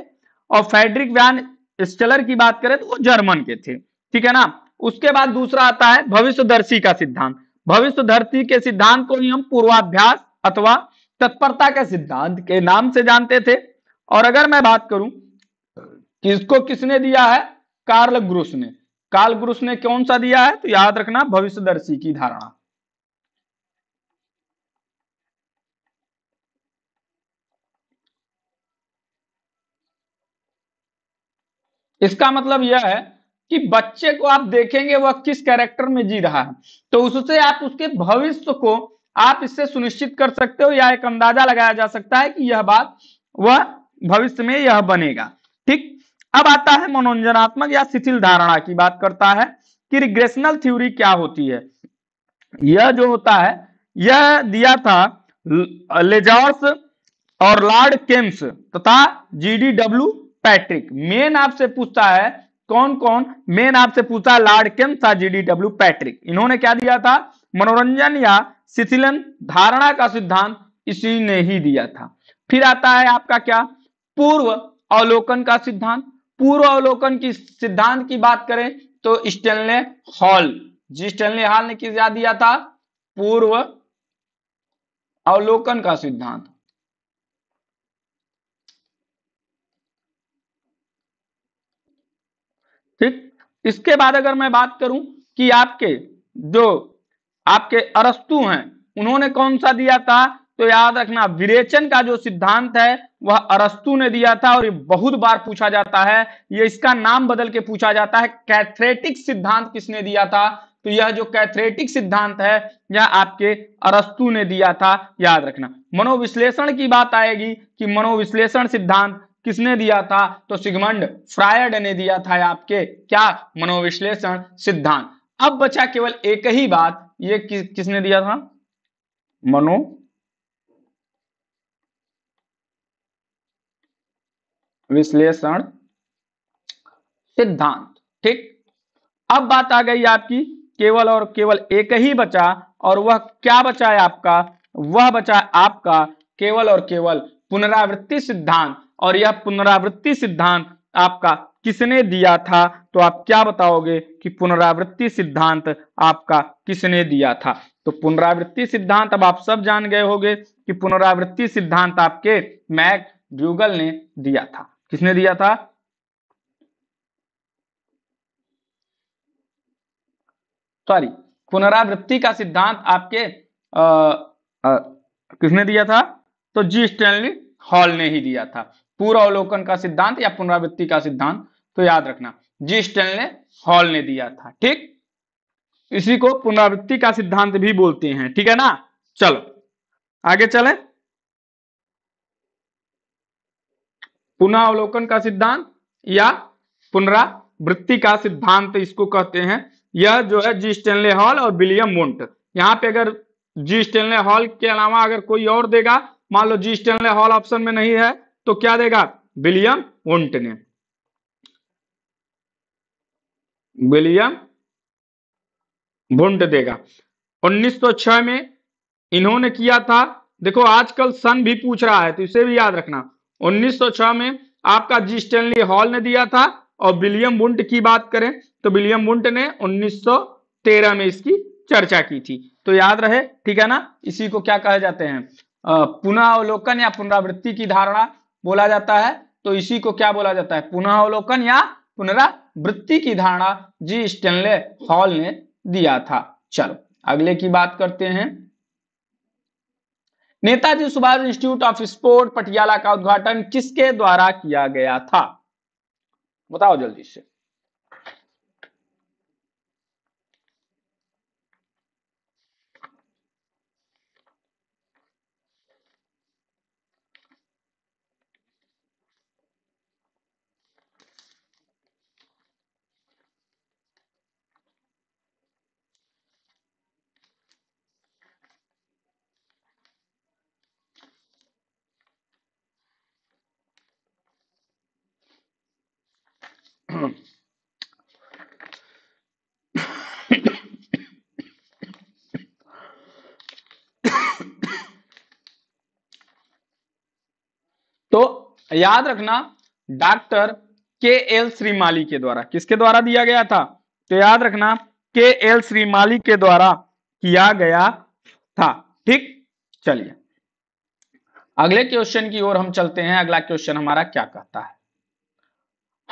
और फेडरिक वैन स्टेलर की बात करें तो वो जर्मन के थे ठीक है ना उसके बाद दूसरा आता है भविष्यदर्शी का सिद्धांत भविष्य धरती के सिद्धांत को ही हम पूर्वाभ्यास अथवा तत्परता के सिद्धांत के नाम से जानते थे और अगर मैं बात करूं कि इसको किसने दिया है कार्ल ग्रुस ने कार्ल ग्रुस ने कौन सा दिया है तो याद रखना भविष्यदर्शी की धारणा इसका मतलब यह है कि बच्चे को आप देखेंगे वह किस कैरेक्टर में जी रहा है तो उससे आप उसके भविष्य को आप इससे सुनिश्चित कर सकते हो या एक अंदाजा लगाया जा सकता है कि यह बात वह भविष्य में यह बनेगा ठीक अब आता है मनोरंजनात्मक या शिथिल धारणा की बात करता है कि रिग्रेशनल थ्योरी क्या होती है यह जो होता है यह दिया था लेजॉर्स और लॉर्ड केम्स तथा जीडीडब्ल्यू पैट्रिक मेन आपसे पूछता है कौन कौन मेन आपसे पूछा लॉर्ड केम्सा जीडीडब्ल्यू पैट्रिक इन्होंने क्या दिया था मनोरंजन या शिथिलन धारणा का सिद्धांत इसी ने ही दिया था फिर आता है आपका क्या पूर्व अवलोकन का सिद्धांत पूर्व अवलोकन की सिद्धांत की बात करें तो Stanley Hall G Stanley Hall ने क्या दिया था पूर्व अवलोकन का सिद्धांत ठीक इसके बाद अगर मैं बात करूं कि आपके जो आपके अरस्तु हैं उन्होंने कौन सा दिया था तो याद रखना विरेचन का जो सिद्धांत है वह अरस्तु ने दिया था और ये बहुत बार पूछा जाता है ये इसका नाम बदल के पूछा जाता है कैथरेटिक सिद्धांत किसने दिया था तो यह जो कैथरेटिक सिद्धांत है यह आपके अरस्तु ने दिया था याद रखना मनोविश्लेषण की बात आएगी कि मनोविश्लेषण सिद्धांत किसने दिया था तो सिगमंड फ्रायड ने दिया था आपके क्या मनोविश्लेषण सिद्धांत अब बचा केवल एक ही बात ये कि, किसने दिया था मनो विश्लेषण सिद्धांत ठीक अब बात आ गई आपकी केवल और केवल एक ही बचा और वह क्या बचा है आपका वह बचा आपका केवल और केवल पुनरावृत्ति सिद्धांत और यह पुनरावृत्ति सिद्धांत आपका किसने दिया था तो आप क्या बताओगे कि पुनरावृत्ति सिद्धांत आपका किसने दिया था तो पुनरावृत्ति सिद्धांत अब आप सब जान गए होंगे कि पुनरावृत्ति सिद्धांत आपके मैक ड्यूगल ने दिया था किसने दिया था सॉरी पुनरावृत्ति का सिद्धांत आपके आ, आ, किसने दिया था तो जी स्टैनली हॉल ने ही दिया था पूरा अवलोकन का सिद्धांत या पुनरावृत्ति का सिद्धांत तो याद रखना जी स्टेनले हॉल ने दिया था ठीक इसी को पुनरावृत्ति का सिद्धांत भी बोलते हैं ठीक है ना चलो आगे चले पुनरावलोकन का सिद्धांत या पुनरावृत्ति का सिद्धांत इसको कहते हैं यह जो है जी स्टेनले हॉल और विलियम मोन्ट यहां पे अगर जी स्टेनले हॉल के अलावा अगर कोई और देगा मान लो जी स्टेनले हॉल ऑप्शन में नहीं है तो क्या देगा विलियम वुंट ने विलियम भुंट देगा 1906 में इन्होंने किया था देखो आजकल सन भी पूछ रहा है तो इसे भी याद रखना 1906 में आपका जी स्टेनली हॉल ने दिया था और विलियम बुंट की बात करें तो विलियम बुंट ने 1913 में इसकी चर्चा की थी तो याद रहे ठीक है ना इसी को क्या कहा जाते हैं पुनः अवलोकन या पुनरावृत्ति की धारणा बोला जाता है तो इसी को क्या बोला जाता है पुनः अवलोकन या पुनरावृत्ति की धारणा जी स्टेनले हॉल ने दिया था चलो अगले की बात करते हैं Netaji Subhash institute of sport Patiala का उद्घाटन किसके द्वारा किया गया था बताओ जल्दी से तो याद रखना डॉक्टर के एल श्रीमाली के द्वारा किसके द्वारा दिया गया था तो याद रखना के एल श्रीमाली के द्वारा किया गया था ठीक चलिए अगले क्वेश्चन की ओर हम चलते हैं अगला क्वेश्चन हमारा क्या कहता है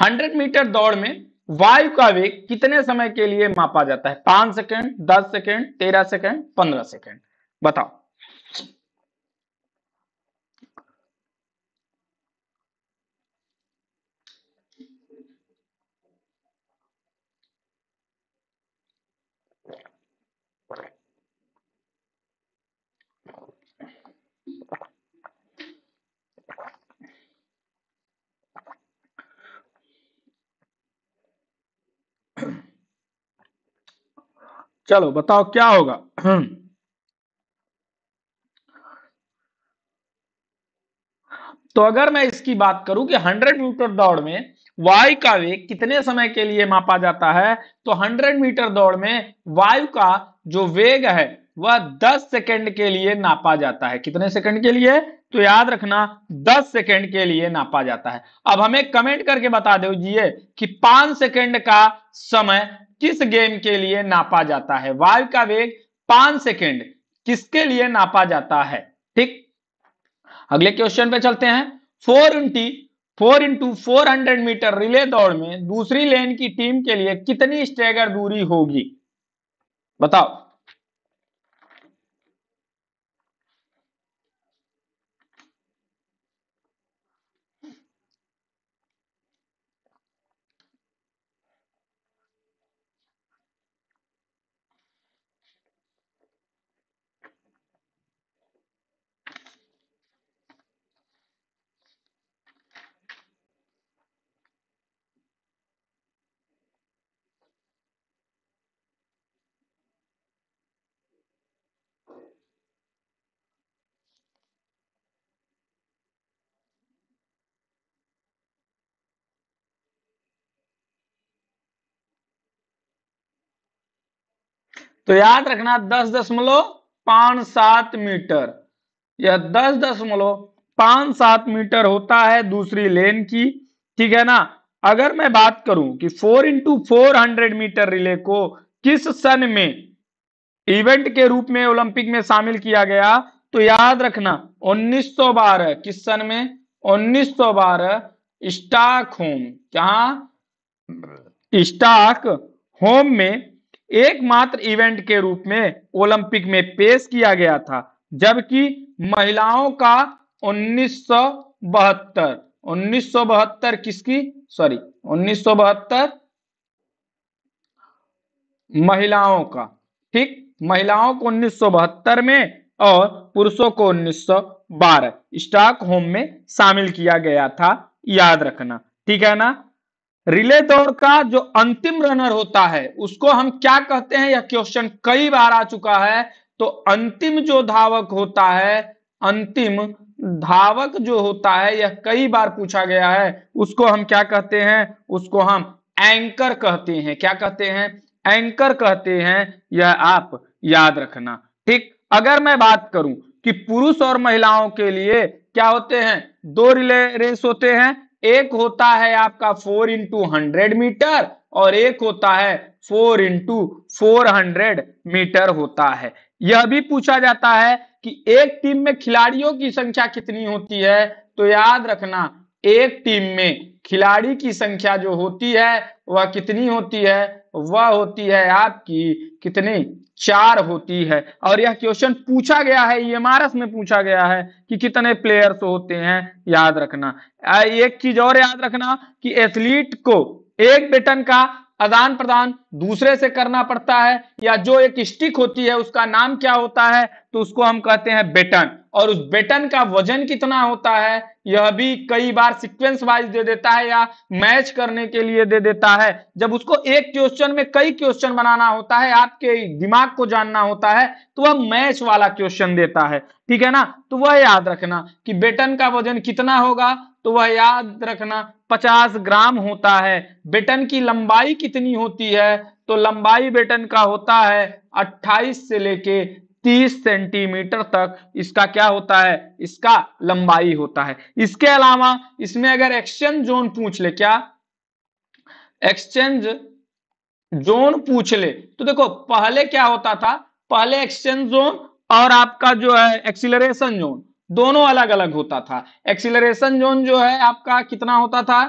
100 मीटर दौड़ में वायु का वेग कितने समय के लिए मापा जाता है पांच सेकेंड दस सेकेंड तेरह सेकेंड पंद्रह सेकेंड बताओ चलो बताओ क्या होगा तो अगर मैं इसकी बात करूं कि 100 मीटर दौड़ में वायु का वेग कितने समय के लिए मापा जाता है तो 100 मीटर दौड़ में वायु का जो वेग है वह 10 सेकंड के लिए नापा जाता है कितने सेकंड के लिए तो याद रखना 10 सेकंड के लिए नापा जाता है अब हमें कमेंट करके बता जी कि 5 सेकंड का समय किस गेम के लिए नापा जाता है वायु का वेग पांच सेकेंड किसके लिए नापा जाता है ठीक अगले क्वेश्चन पे चलते हैं four into four into four hundred metre relay दौड़ में दूसरी लेन की टीम के लिए कितनी स्टेगर दूरी होगी बताओ तो याद रखना दस दशमलव पांच सात मीटर यह दस दशमलव पांच सात मीटर होता है दूसरी लेन की ठीक है ना अगर मैं बात करूं कि four into four hundred metre relay को किस सन में इवेंट के रूप में ओलंपिक में शामिल किया गया तो याद रखना 1912 किस सन में 1912 स्टाक होम क्या स्टाक होम में एकमात्र इवेंट के रूप में ओलंपिक में पेश किया गया था जबकि महिलाओं का 1972 1972 किसकी सॉरी 1972 महिलाओं का ठीक महिलाओं को 1972 में और पुरुषों को 1912 होम में शामिल किया गया था याद रखना ठीक है ना रिले दौड़ का जो अंतिम रनर होता है उसको हम क्या कहते हैं यह क्वेश्चन कई बार आ चुका है तो अंतिम जो धावक होता है अंतिम धावक जो होता है यह कई बार पूछा गया है उसको हम क्या कहते हैं उसको हम एंकर कहते हैं क्या कहते हैं एंकर कहते हैं यह आप याद रखना ठीक अगर मैं बात करूं कि पुरुष और महिलाओं के लिए क्या होते हैं दो रिले रेस होते हैं एक होता है आपका फोर इंटू हंड्रेड मीटर और एक होता है four into four hundred metre होता है यह भी पूछा जाता है कि एक टीम में खिलाड़ियों की संख्या कितनी होती है तो याद रखना एक टीम में खिलाड़ी की संख्या जो होती है वह कितनी होती है वह होती है आपकी कितनी चार होती है और यह क्वेश्चन पूछा गया है ईएमआरएस में पूछा गया है कि कितने प्लेयर्स होते हैं याद रखना एक चीज और याद रखना कि एथलीट को एक बेटन का आदान प्रदान दूसरे से करना पड़ता है या जो एक स्टिक होती है उसका नाम क्या होता है तो उसको हम कहते हैं बेटन और उस बेटन का वजन कितना होता है यह भी कई बार सीक्वेंस वाइज दे देता है या मैच करने के लिए दे देता है जब उसको एक क्वेश्चन में कई क्वेश्चन बनाना होता है आपके दिमाग को जानना होता है तो वह मैच वाला क्वेश्चन देता है ठीक है ना तो वह याद रखना कि बेटन का वजन कितना होगा तो वह याद रखना पचास ग्राम होता है बेटन की लंबाई कितनी होती है तो लंबाई बेटन का होता है अट्ठाईस से लेके तीस सेंटीमीटर तक इसका क्या होता है इसका लंबाई होता है इसके अलावा इसमें अगर एक्सचेंज जोन पूछ ले क्या एक्सचेंज जोन पूछ ले तो देखो पहले क्या होता था पहले एक्सचेंज जोन और आपका जो है एक्सिलरेशन जोन दोनों अलग अलग होता था एक्सिलरेशन जोन जो है आपका कितना होता था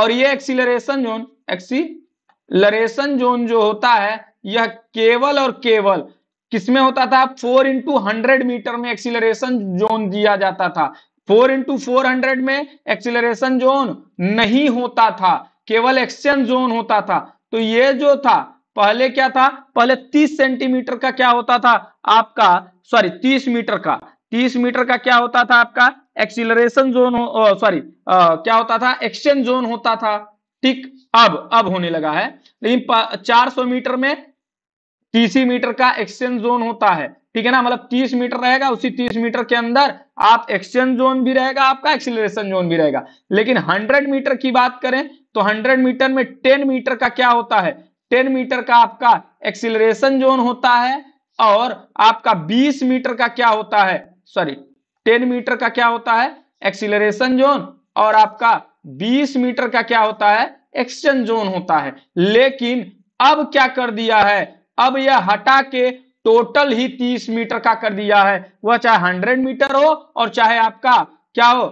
और ये एक्सिलरेशन जोन एक्सिलरेशन जोन जो होता है यह केवल और केवल किसमें होता था फोर इंटू हंड्रेड मीटर में एक्सिलरेशन जोन दिया जाता था फोर इंटू फोर हंड्रेड में एक्सिलरेशन जोन नहीं होता था केवल एक्सचेंज जोन होता था तो ये जो था पहले क्या था पहले 30 सेंटीमीटर का क्या होता था आपका सॉरी 30 मीटर का 30 मीटर का क्या होता था आपका एक्सिलरेशन जोन सॉरी क्या होता था एक्सचेंज जोन होता था ठीक अब अब होने लगा है लेकिन 400 मीटर में तीस मीटर का एक्सचेंज जोन होता है ठीक है ना मतलब तीस मीटर रहेगा उसी तीस मीटर के अंदर आप एक्सचेंज जोन भी रहेगा आपका एक्सिलेशन जोन भी रहेगा लेकिन हंड्रेड मीटर की बात करें तो हंड्रेड मीटर में टेन मीटर का क्या होता है 10 मीटर का आपका एक्सिलेशन जोन होता है और आपका बीस मीटर का क्या होता है सॉरी टेन मीटर का क्या होता है एक्सिलेशन जोन और आपका बीस मीटर का क्या होता है एक्सचेंज जोन होता है लेकिन अब क्या कर दिया है अब यह हटा के टोटल ही 30 मीटर का कर दिया है वह चाहे 100 मीटर हो और चाहे आपका क्या हो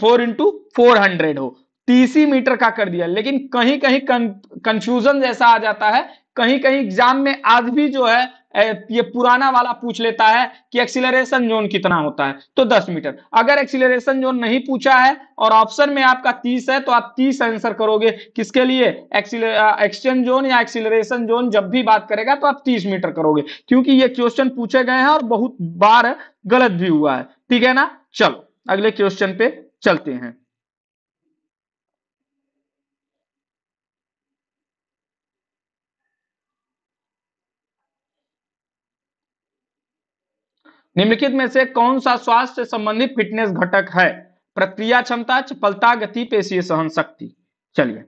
फोर इंटू फोर हंड्रेड हो तीस मीटर का कर दिया लेकिन कहीं कहीं कंफ्यूजन जैसा आ जाता है कहीं कहीं एग्जाम में आज भी जो है ये पुराना वाला पूछ लेता है कि एक्सिलरेशन जोन कितना होता है तो 10 मीटर अगर एक्सिलरेशन जोन नहीं पूछा है और ऑप्शन में आपका 30 है तो आप 30 आंसर करोगे किसके लिए एक्सचेंज जोन या एक्सिलरेशन जोन जब भी बात करेगा तो आप 30 मीटर करोगे क्योंकि ये क्वेश्चन पूछे गए हैं और बहुत बार गलत भी हुआ है ठीक है ना चलो अगले क्वेश्चन पे चलते हैं निम्नलिखित में से कौन सा स्वास्थ्य संबंधित फिटनेस घटक है प्रक्रिया क्षमता चपलता गति पेशीय सहन शक्ति चलिए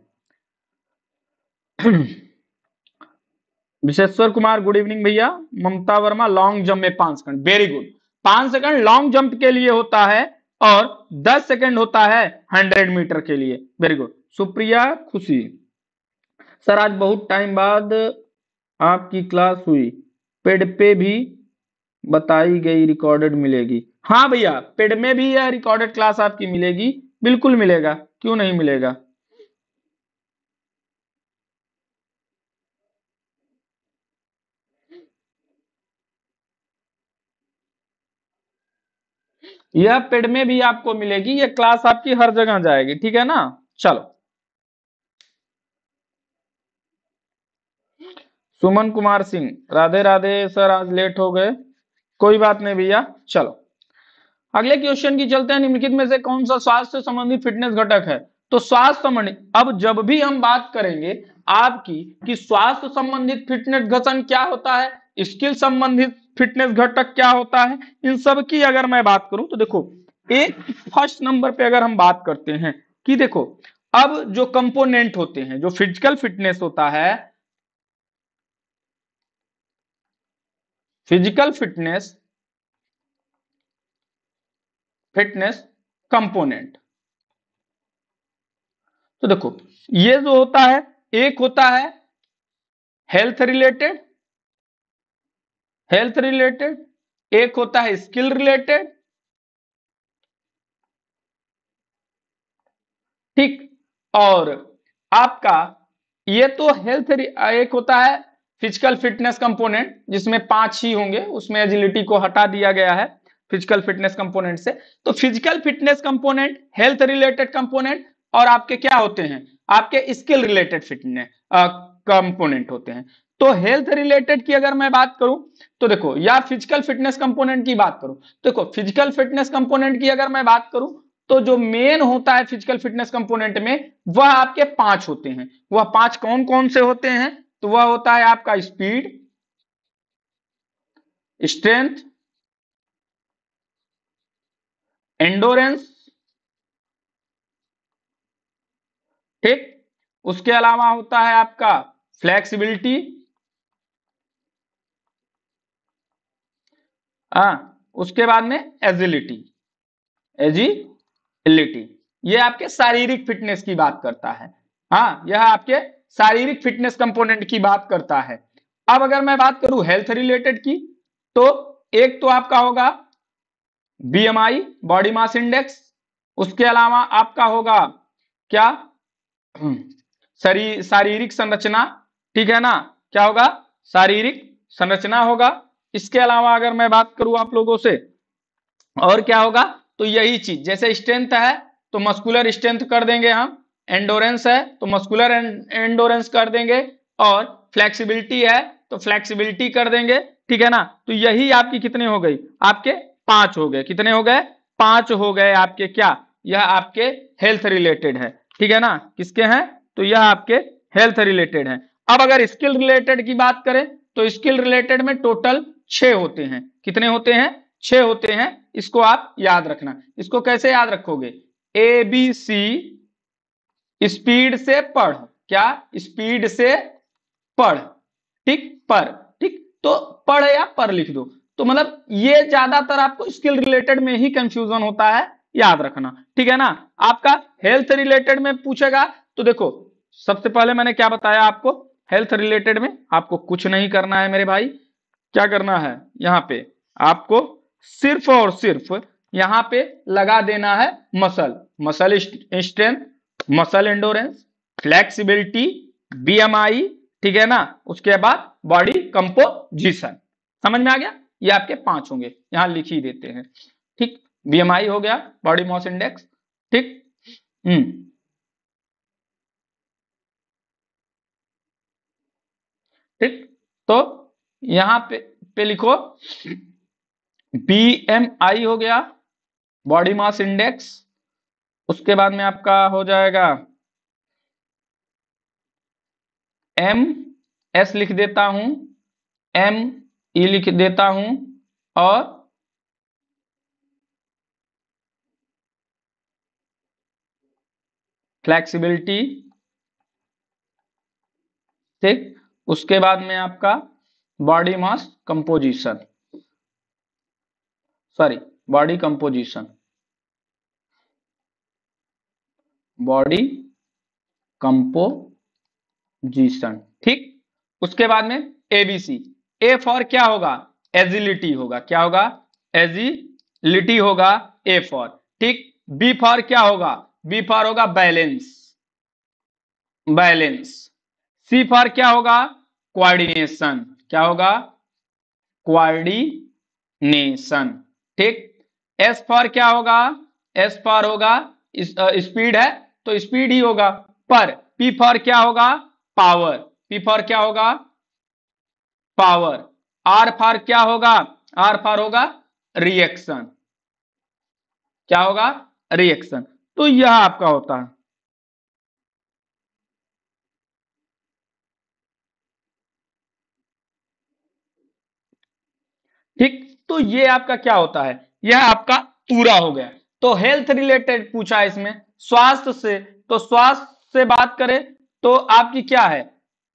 विशेश्वर कुमार गुड इवनिंग भैया ममता वर्मा लॉन्ग जंप में पांच सेकंड वेरी गुड पांच सेकंड लॉन्ग जंप के लिए होता है और दस सेकंड होता है हंड्रेड मीटर के लिए वेरी गुड सुप्रिया खुशी सर आज बहुत टाइम बाद आपकी क्लास हुई पेड पे भी बताई गई रिकॉर्डेड मिलेगी हाँ भैया पेड में भी यह रिकॉर्डेड क्लास आपकी मिलेगी बिल्कुल मिलेगा क्यों नहीं मिलेगा यह पेड में भी आपको मिलेगी यह क्लास आपकी हर जगह जाएगी ठीक है ना चलो सुमन कुमार सिंह राधे राधे सर आज लेट हो गए कोई बात नहीं भैया चलो अगले क्वेश्चन की चलते हैं निम्नलिखित में से कौन सा स्वास्थ्य संबंधी फिटनेस घटक है तो स्वास्थ्य संबंधी अब जब भी हम बात करेंगे आपकी कि स्वास्थ्य संबंधित फिटनेस घटन क्या होता है स्किल संबंधित फिटनेस घटक क्या होता है इन सब की अगर मैं बात करूं तो देखो एक फर्स्ट नंबर पे अगर हम बात करते हैं कि देखो अब जो कंपोनेंट होते हैं जो फिजिकल फिटनेस होता है फिजिकल फिटनेस फिटनेस कंपोनेंट तो देखो ये जो होता है एक होता है हेल्थ रिलेटेड हेल्थ रिलेटेड एक होता है स्किल रिलेटेड ठीक और आपका ये तो हेल्थ एक होता है फिजिकल फिटनेस कंपोनेंट जिसमें पांच ही होंगे उसमें एजिलिटी को हटा दिया गया है फिजिकल फिटनेस कंपोनेंट से तो physical fitness component health related component और आपके क्या होते हैं आपके स्किल रिलेटेड फिटनेस कंपोनेंट होते हैं तो हेल्थ रिलेटेड की अगर मैं बात करूं तो देखो या फिजिकल फिटनेस कंपोनेंट की बात करूं देखो फिजिकल फिटनेस कंपोनेंट की अगर मैं बात करूं तो जो मेन होता है फिजिकल फिटनेस कंपोनेंट में वह आपके पांच होते हैं वह पांच कौन कौन से होते हैं तो वह होता है आपका स्पीड स्ट्रेंथ एंडोरेंस ठीक उसके अलावा होता है आपका फ्लेक्सिबिलिटी हाँ उसके बाद में एजिलिटी एजिलिटी ये आपके शारीरिक फिटनेस की बात करता है हाँ यह आपके शारीरिक फिटनेस कंपोनेंट की बात करता है अब अगर मैं बात करूं हेल्थ रिलेटेड की तो एक तो आपका होगा बीएमआई बॉडी मास इंडेक्स उसके अलावा आपका होगा क्या हम्म, शरीर शारीरिक संरचना ठीक है ना क्या होगा शारीरिक संरचना होगा इसके अलावा अगर मैं बात करूं आप लोगों से और क्या होगा तो यही चीज जैसे स्ट्रेंथ है तो मस्कुलर स्ट्रेंथ कर देंगे हम एंडोरेंस है तो मस्कुलर एंडोरेंस कर देंगे और फ्लेक्सिबिलिटी है तो फ्लेक्सिबिलिटी कर देंगे ठीक है ना तो यही आपकी कितने हो गई आपके पांच हो गए कितने हो गए पांच हो गए आपके क्या यह आपके हेल्थ रिलेटेड है ठीक है ना किसके हैं तो यह आपके हेल्थ रिलेटेड है अब अगर स्किल रिलेटेड की बात करें तो स्किल रिलेटेड में टोटल छ होते हैं कितने होते हैं छ होते हैं इसको आप याद रखना इसको कैसे याद रखोगे ए बी सी स्पीड से पढ़ क्या स्पीड से पढ़ ठीक पर ठीक तो पढ़ या पर लिख दो तो मतलब ये ज्यादातर आपको स्किल रिलेटेड में ही कंफ्यूजन होता है याद रखना ठीक है ना आपका हेल्थ रिलेटेड में पूछेगा तो देखो सबसे पहले मैंने क्या बताया आपको हेल्थ रिलेटेड में आपको कुछ नहीं करना है मेरे भाई क्या करना है यहां पे आपको सिर्फ और सिर्फ यहां पे लगा देना है muscle muscle strength muscle endurance flexibility BMI ठीक है ना उसके बाद बॉडी कंपोजिशन समझ में आ गया ये आपके पांच होंगे यहां लिख ही देते हैं ठीक बीएमआई हो गया बॉडी मॉस इंडेक्स ठीक हम्म ठीक तो यहां पे पे लिखो बीएमआई हो गया बॉडी मास इंडेक्स उसके बाद में आपका हो जाएगा एम एस लिख देता हूं एम ई e लिख देता हूं और फ्लेक्सिबिलिटी ठीक उसके बाद में आपका body mass composition sorry body composition body composition ठीक उसके बाद में एबीसी ए फॉर क्या होगा एजिलिटी होगा क्या होगा एजिलिटी होगा ए फॉर ठीक बी फॉर क्या होगा बी फॉर होगा बैलेंस बैलेंस सी फॉर क्या होगा क्वारिनेशन क्या होगा कोऑर्डिनेशन ठीक एस फॉर क्या होगा एस फॉर होगा स्पीड है तो स्पीड ही होगा पर पी फॉर क्या होगा पावर पी फॉर क्या होगा पावर आर फॉर क्या होगा आर फॉर होगा रिएक्शन क्या होगा रिएक्शन तो यह आपका होता है ठीक तो ये आपका क्या होता है यह आपका पूरा हो गया तो हेल्थ रिलेटेड पूछा इसमें स्वास्थ्य से तो स्वास्थ्य से बात करें तो आपकी क्या है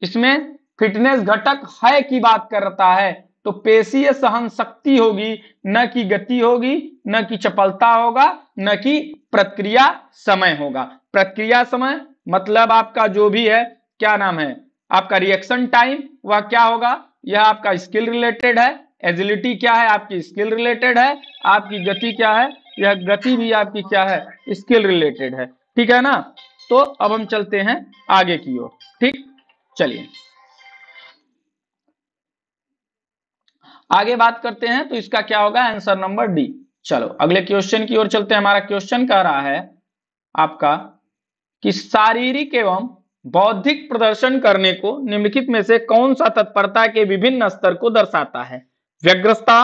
इसमें फिटनेस घटक है की बात करता है तो पेशीय सहन शक्ति होगी न कि गति होगी न कि चपलता होगा न कि प्रक्रिया समय होगा प्रक्रिया समय मतलब आपका जो भी है क्या नाम है आपका रिएक्शन टाइम वह क्या होगा यह आपका स्किल रिलेटेड है एजिलिटी क्या है आपकी स्किल रिलेटेड है आपकी गति क्या है यह गति भी आपकी क्या है स्किल रिलेटेड है ठीक है ना तो अब हम चलते हैं आगे की ओर ठीक चलिए आगे बात करते हैं तो इसका क्या होगा आंसर नंबर डी चलो अगले क्वेश्चन की ओर चलते हैं हमारा क्वेश्चन कह रहा है आपका कि शारीरिक एवं बौद्धिक प्रदर्शन करने को निम्नलिखित में से कौन सा तत्परता के विभिन्न स्तर को दर्शाता है व्यग्रता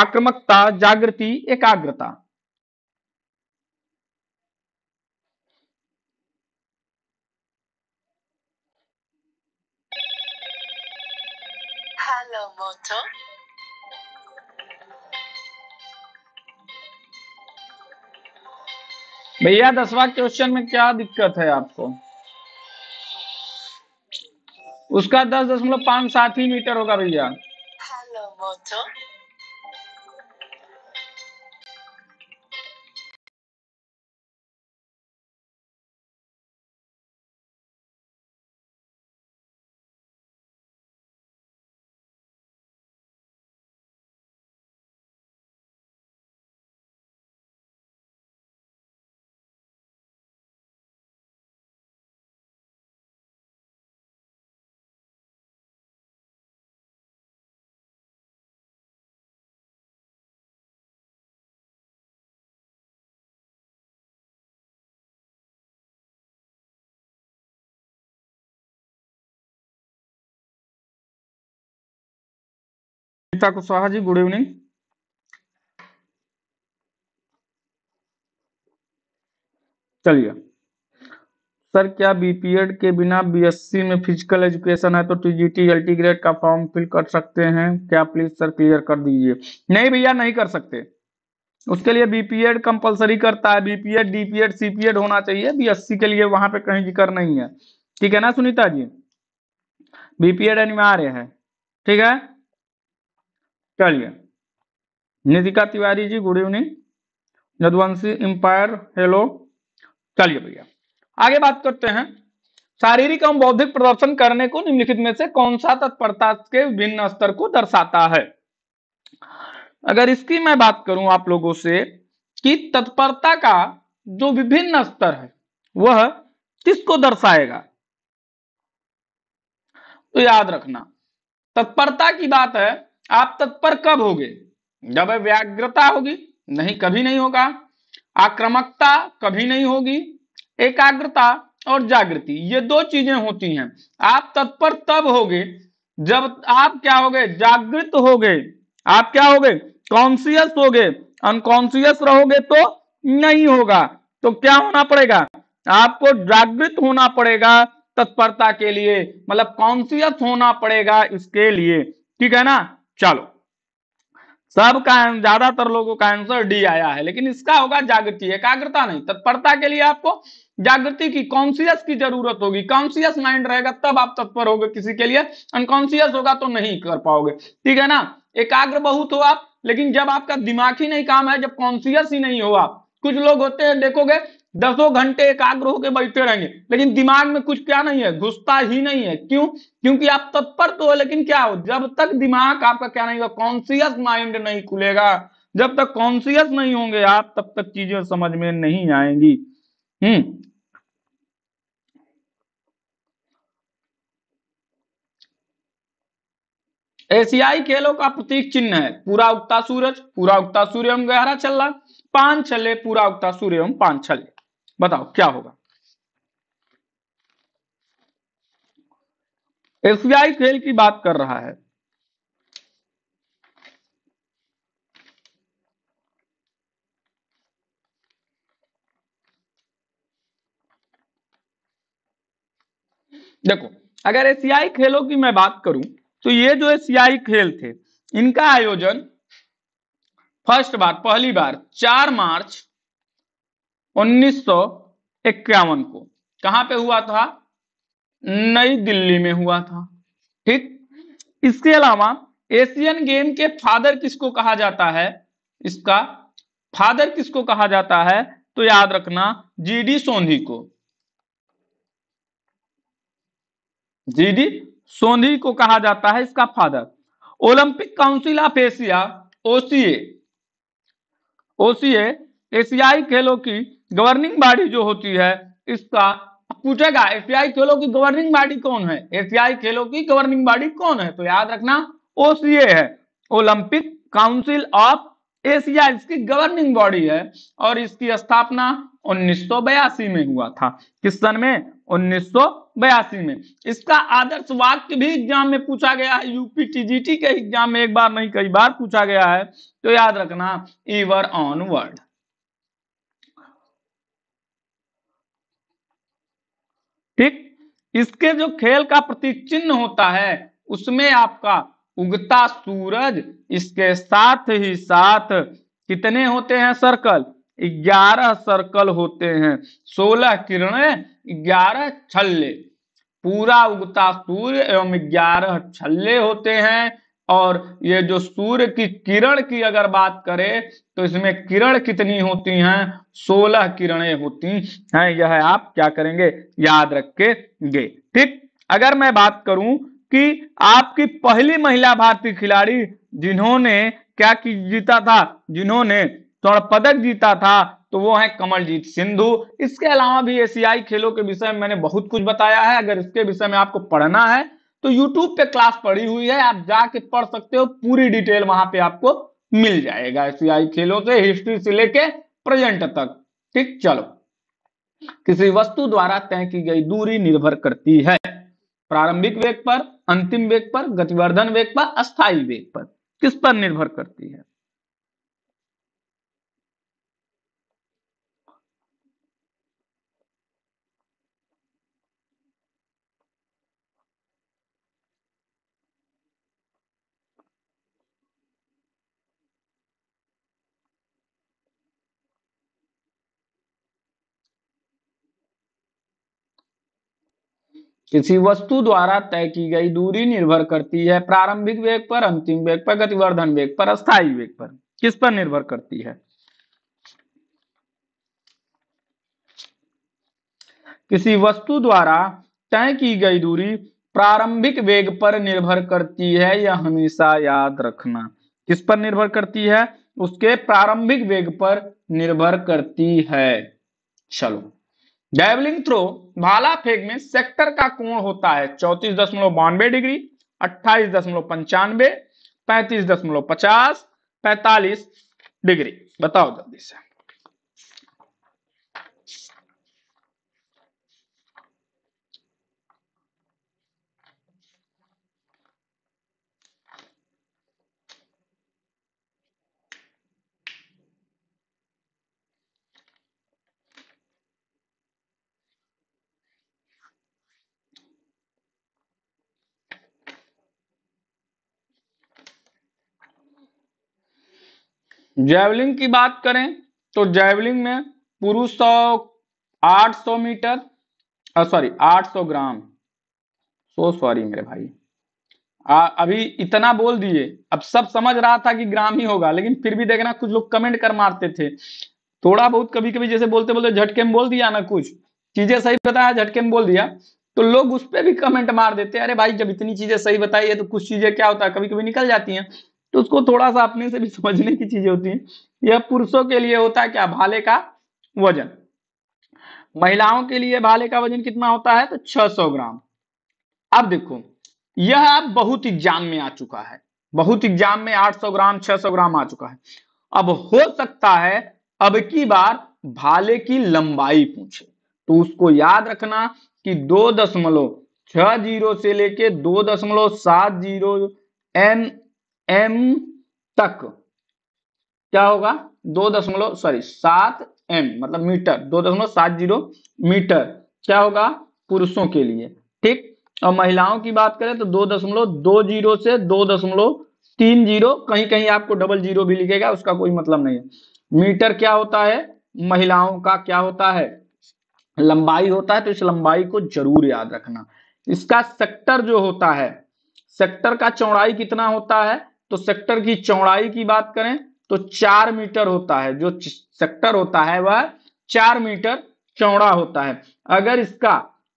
आक्रमकता जागृति एकाग्रता water. भैया दसवा क्वेश्चन में क्या दिक्कत है आपको उसका दस दशमलव पांच सात ही मीटर होगा भैया हेलो मोटो गीता कुशवाहा जी गुड इवनिंग चलिए सर क्या बीपीएड के बिना बीएससी में फिजिकल एजुकेशन है तो टीजीटी एलटी ग्रेड का फॉर्म फिल कर सकते हैं क्या प्लीज सर क्लियर कर दीजिए नहीं भैया नहीं कर सकते उसके लिए बीपीएड कंपलसरी करता है बीपीएड डीपीएड सीपीएड होना चाहिए बीएससी के लिए वहां पे कहीं जिक्र नहीं है ठीक है ना सुनीता जी बीपीएड अनिवार्य है ठीक है चलिए Nidhika Tiwari ji good evening Jadvanshi empire hello चलिए भैया आगे बात करते हैं शारीरिक एवं बौद्धिक प्रदर्शन करने को निम्नलिखित में से कौन सा तत्परता के भिन्न स्तर को दर्शाता है अगर इसकी मैं बात करूं आप लोगों से कि तत्परता का जो विभिन्न स्तर है वह किसको दर्शाएगा तो याद रखना तत्परता की बात है आप तत्पर कब होगे जब व्याग्रता होगी नहीं कभी नहीं होगा आक्रमकता कभी नहीं होगी एकाग्रता और जागृति ये दो चीजें होती हैं आप तत्पर तब होगे जब आप क्या होगे जागृत होगे आप क्या होगे कॉन्सियस होगे अनकॉन्सियस रहोगे तो नहीं होगा तो क्या होना पड़ेगा आपको जागृत होना पड़ेगा तत्परता के लिए मतलब कॉन्सियस होना पड़ेगा इसके लिए ठीक है ना चलो सबका ज्यादातर लोगों का आंसर डी आया है लेकिन इसका होगा जागृति एकाग्रता नहीं तत्परता के लिए आपको जागृति की कॉन्सियस की जरूरत होगी कॉन्सियस माइंड रहेगा तब आप तत्पर होगे किसी के लिए अनकॉन्सियस होगा तो नहीं कर पाओगे ठीक है ना एकाग्र बहुत हो आप लेकिन जब आपका दिमाग ही नहीं काम है जब कॉन्सियस ही नहीं हो आप कुछ लोग होते हैं देखोगे दसों घंटे एकाग्र होकर बैठे रहेंगे लेकिन दिमाग में कुछ क्या नहीं है घुसता ही नहीं है क्यों क्योंकि आप तत्पर तो हो लेकिन क्या हो जब तक दिमाग आपका क्या नहीं होगा कॉन्सियस माइंड नहीं खुलेगा जब तक कॉन्सियस नहीं होंगे आप तब तक चीजें समझ में नहीं आएंगी हम्म एशियाई खेलों का प्रतीक चिन्ह है पूरा उगता सूरज पूरा उगता सूर्य एवं गहरा छल्ला रहा पांच छले पूरा उगता सूर्य एवं पांच छले बताओ क्या होगा एसबीआई सेल की बात कर रहा है देखो अगर एशियाई खेलों की मैं बात करूं तो ये जो एशियाई खेल थे इनका आयोजन फर्स्ट बार पहली बार 4 मार्च उन्नीस को कहां पे हुआ था नई दिल्ली में हुआ था ठीक इसके अलावा एशियन गेम के फादर किसको कहा जाता है इसका फादर किसको कहा जाता है तो याद रखना जीडी सोंधी को जीडी सोंधी को कहा जाता है इसका father Olympic Council of Asia OCA OCA एशियाई खेलों की गवर्निंग बॉडी जो होती है इसका पूछेगा एशियाई खेलों की गवर्निंग बॉडी कौन है एशियाई खेलों की गवर्निंग बॉडी कौन है तो याद रखना ओसीए है ओलंपिक काउंसिल ऑफ एशिया इसकी गवर्निंग बॉडी है और इसकी स्थापना उन्नीस में हुआ था किस सन में उन्नीस में इसका आदर्श वाक्य भी एग्जाम में पूछा गया है यूपी टीजीटी के एग्जाम में एक बार नहीं कई बार पूछा गया है तो याद रखना ईवर ऑन वर्ड ठीक इसके जो खेल का प्रतीक चिन्ह होता है उसमें आपका उगता सूरज इसके साथ ही साथ कितने होते हैं सर्कल ग्यारह सर्कल होते हैं सोलह किरणें ग्यारह छल्ले पूरा उगता सूर्य एवं ग्यारह छल्ले होते हैं और ये जो सूर्य की किरण की अगर बात करें तो इसमें किरण कितनी होती हैं सोलह किरणें होती हैं यह है आप क्या करेंगे याद रखेंगे ठीक अगर मैं बात करूं कि आपकी पहली महिला भारतीय खिलाड़ी जिन्होंने क्या की जीता था जिन्होंने स्वर्ण पदक जीता था तो वो है कमलजीत सिंधु इसके अलावा भी एशियाई खेलों के विषय में मैंने बहुत कुछ बताया है अगर इसके विषय में आपको पढ़ना है तो यूट्यूब पे क्लास पड़ी हुई है आप जाके पढ़ सकते हो पूरी डिटेल वहां पे आपको मिल जाएगा एशियाई खेलों से हिस्ट्री से लेके प्रेजेंट तक ठीक चलो किसी वस्तु द्वारा तय की गई दूरी निर्भर करती है प्रारंभिक वेग पर अंतिम वेग पर गतिवर्धन वेग पर अस्थायी वेग पर किस पर निर्भर करती है किसी वस्तु द्वारा तय की गई दूरी निर्भर करती है प्रारंभिक वेग पर अंतिम वेग पर गतिवर्धन वेग पर अस्थायी वेग पर किस पर निर्भर करती है किसी वस्तु द्वारा तय की गई दूरी प्रारंभिक वेग पर निर्भर करती है यह हमेशा याद रखना किस पर निर्भर करती है उसके प्रारंभिक वेग पर निर्भर करती है चलो जैवलिन थ्रो भाला फेंक में सेक्टर का कोण होता है चौतीस दशमलव बानवे डिग्री अट्ठाईस दशमलव पंचानवे पैंतीस दशमलव पचास पैतालीस डिग्री बताओ जल्दी से जैवलिंग की बात करें तो जैवलिंग में पुरुष आठ सौ मीटर सॉरी आठ सौ ग्राम सो सॉरी मेरे भाई आ, अभी इतना बोल दिए अब सब समझ रहा था कि ग्राम ही होगा लेकिन फिर भी देखना कुछ लोग कमेंट कर मारते थे थोड़ा बहुत कभी कभी जैसे बोलते बोलते झटके में बोल दिया ना कुछ चीजें सही बताया झटके में बोल दिया तो लोग उस पर भी कमेंट मार देते अरे भाई जब इतनी चीजें सही बताई है तो कुछ चीजें क्या होता है कभी कभी निकल जाती हैं तो उसको थोड़ा सा अपने से भी समझने की चीजें होती हैं यह पुरुषों के लिए होता है क्या भाले का वजन महिलाओं के लिए भाले का वजन कितना होता है तो 600 ग्राम अब देखो यह बहुत एग्जाम में आ चुका है बहुत एग्जाम में 800 ग्राम 600 ग्राम आ चुका है अब हो सकता है अब की बार भाले की लंबाई पूछे तो उसको याद रखना कि दो दशमलव छह जीरो से लेके दो दशमलव सात जीरो एन एम तक क्या होगा दो दशमलव सॉरी सात एम मतलब मीटर दो दशमलव सात जीरो मीटर क्या होगा पुरुषों के लिए ठीक और महिलाओं की बात करें तो दो दशमलव दो जीरो से दो दशमलव तीन जीरो कहीं कहीं आपको डबल जीरो भी लिखेगा उसका कोई मतलब नहीं है मीटर क्या होता है महिलाओं का क्या होता है लंबाई होता है तो इस लंबाई को जरूर याद रखना इसका सेक्टर जो होता है सेक्टर का चौड़ाई कितना होता है तो सेक्टर की चौड़ाई की बात करें तो चार मीटर होता है जो सेक्टर होता है वह चार मीटर चौड़ा होता है अगर इसका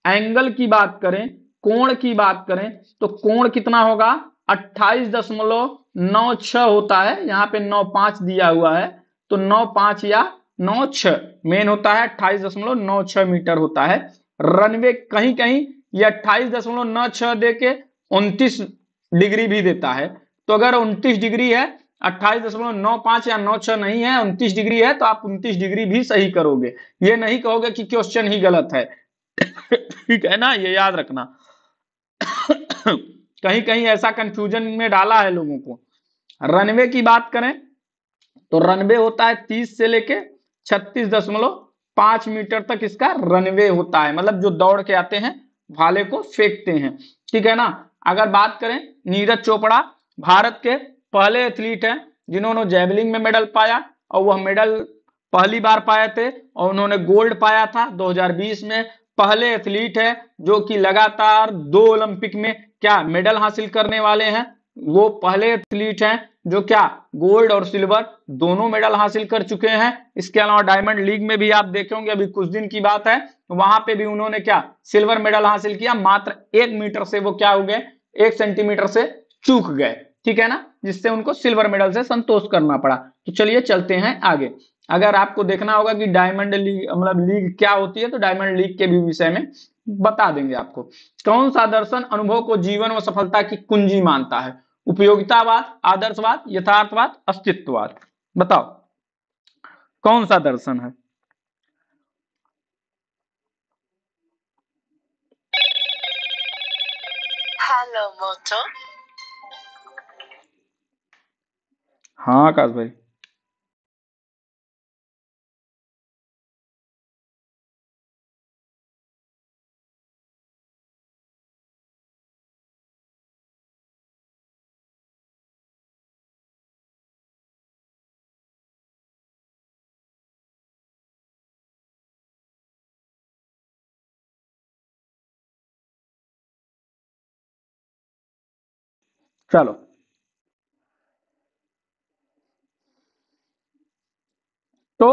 एंगल की बात करें कोण की बात करें तो कोण कितना होगा अट्ठाईस दशमलव नौ छ होता है यहाँ पे नौ पांच दिया हुआ है तो नौ पांच या नौ छ मेन होता है अट्ठाईस दशमलव नौ छ मीटर होता है रनवे कहीं कहीं ये अट्ठाईस दशमलव नौ छ दे के उनतीस डिग्री भी देता है तो अगर 29 डिग्री है अट्ठाईस दशमलव नौ पांच या नौ छह नहीं है 29 डिग्री है तो आप 29 डिग्री भी सही करोगे ये नहीं कहोगे कि क्वेश्चन ही गलत है ठीक है ना ये याद रखना कहीं कहीं ऐसा कंफ्यूजन में डाला है लोगों को रनवे की बात करें तो रनवे होता है तीस से लेके छत्तीस दशमलव पांच मीटर तक इसका रनवे होता है मतलब जो दौड़ के आते हैं भाले को फेंकते हैं ठीक है ना अगर बात करें नीरज चोपड़ा भारत के पहले एथलीट हैं जिन्होंने जेवलिंग में मेडल पाया और वह मेडल पहली बार पाए थे और उन्होंने गोल्ड पाया था 2020 में पहले एथलीट है जो कि लगातार दो ओलंपिक में क्या मेडल हासिल करने वाले हैं वो पहले एथलीट हैं जो क्या गोल्ड और सिल्वर दोनों मेडल हासिल कर चुके हैं इसके अलावा डायमंड लीग में भी आप देखे होंगे अभी कुछ दिन की बात है वहां पे भी उन्होंने क्या सिल्वर मेडल हासिल किया मात्र एक मीटर से वो क्या हो गए एक सेंटीमीटर से चूक गए ठीक है ना जिससे उनको सिल्वर मेडल से संतोष करना पड़ा तो चलिए चलते हैं आगे अगर आपको देखना होगा कि डायमंड लीग मतलब लीग क्या होती है तो डायमंड लीग के भी विषय में बता देंगे आपको कौन सा दर्शन अनुभव को जीवन व सफलता की कुंजी मानता है उपयोगितावाद आदर्शवाद यथार्थवाद अस्तित्ववाद बताओ कौन सा दर्शन है हेलो मोटो हाँ आकाश भाई चलो तो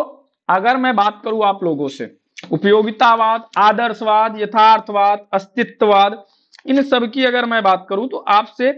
अगर मैं बात करूं आप लोगों से उपयोगितावाद आदर्शवाद यथार्थवाद अस्तित्ववाद इन सब की अगर मैं बात करूं तो आपसे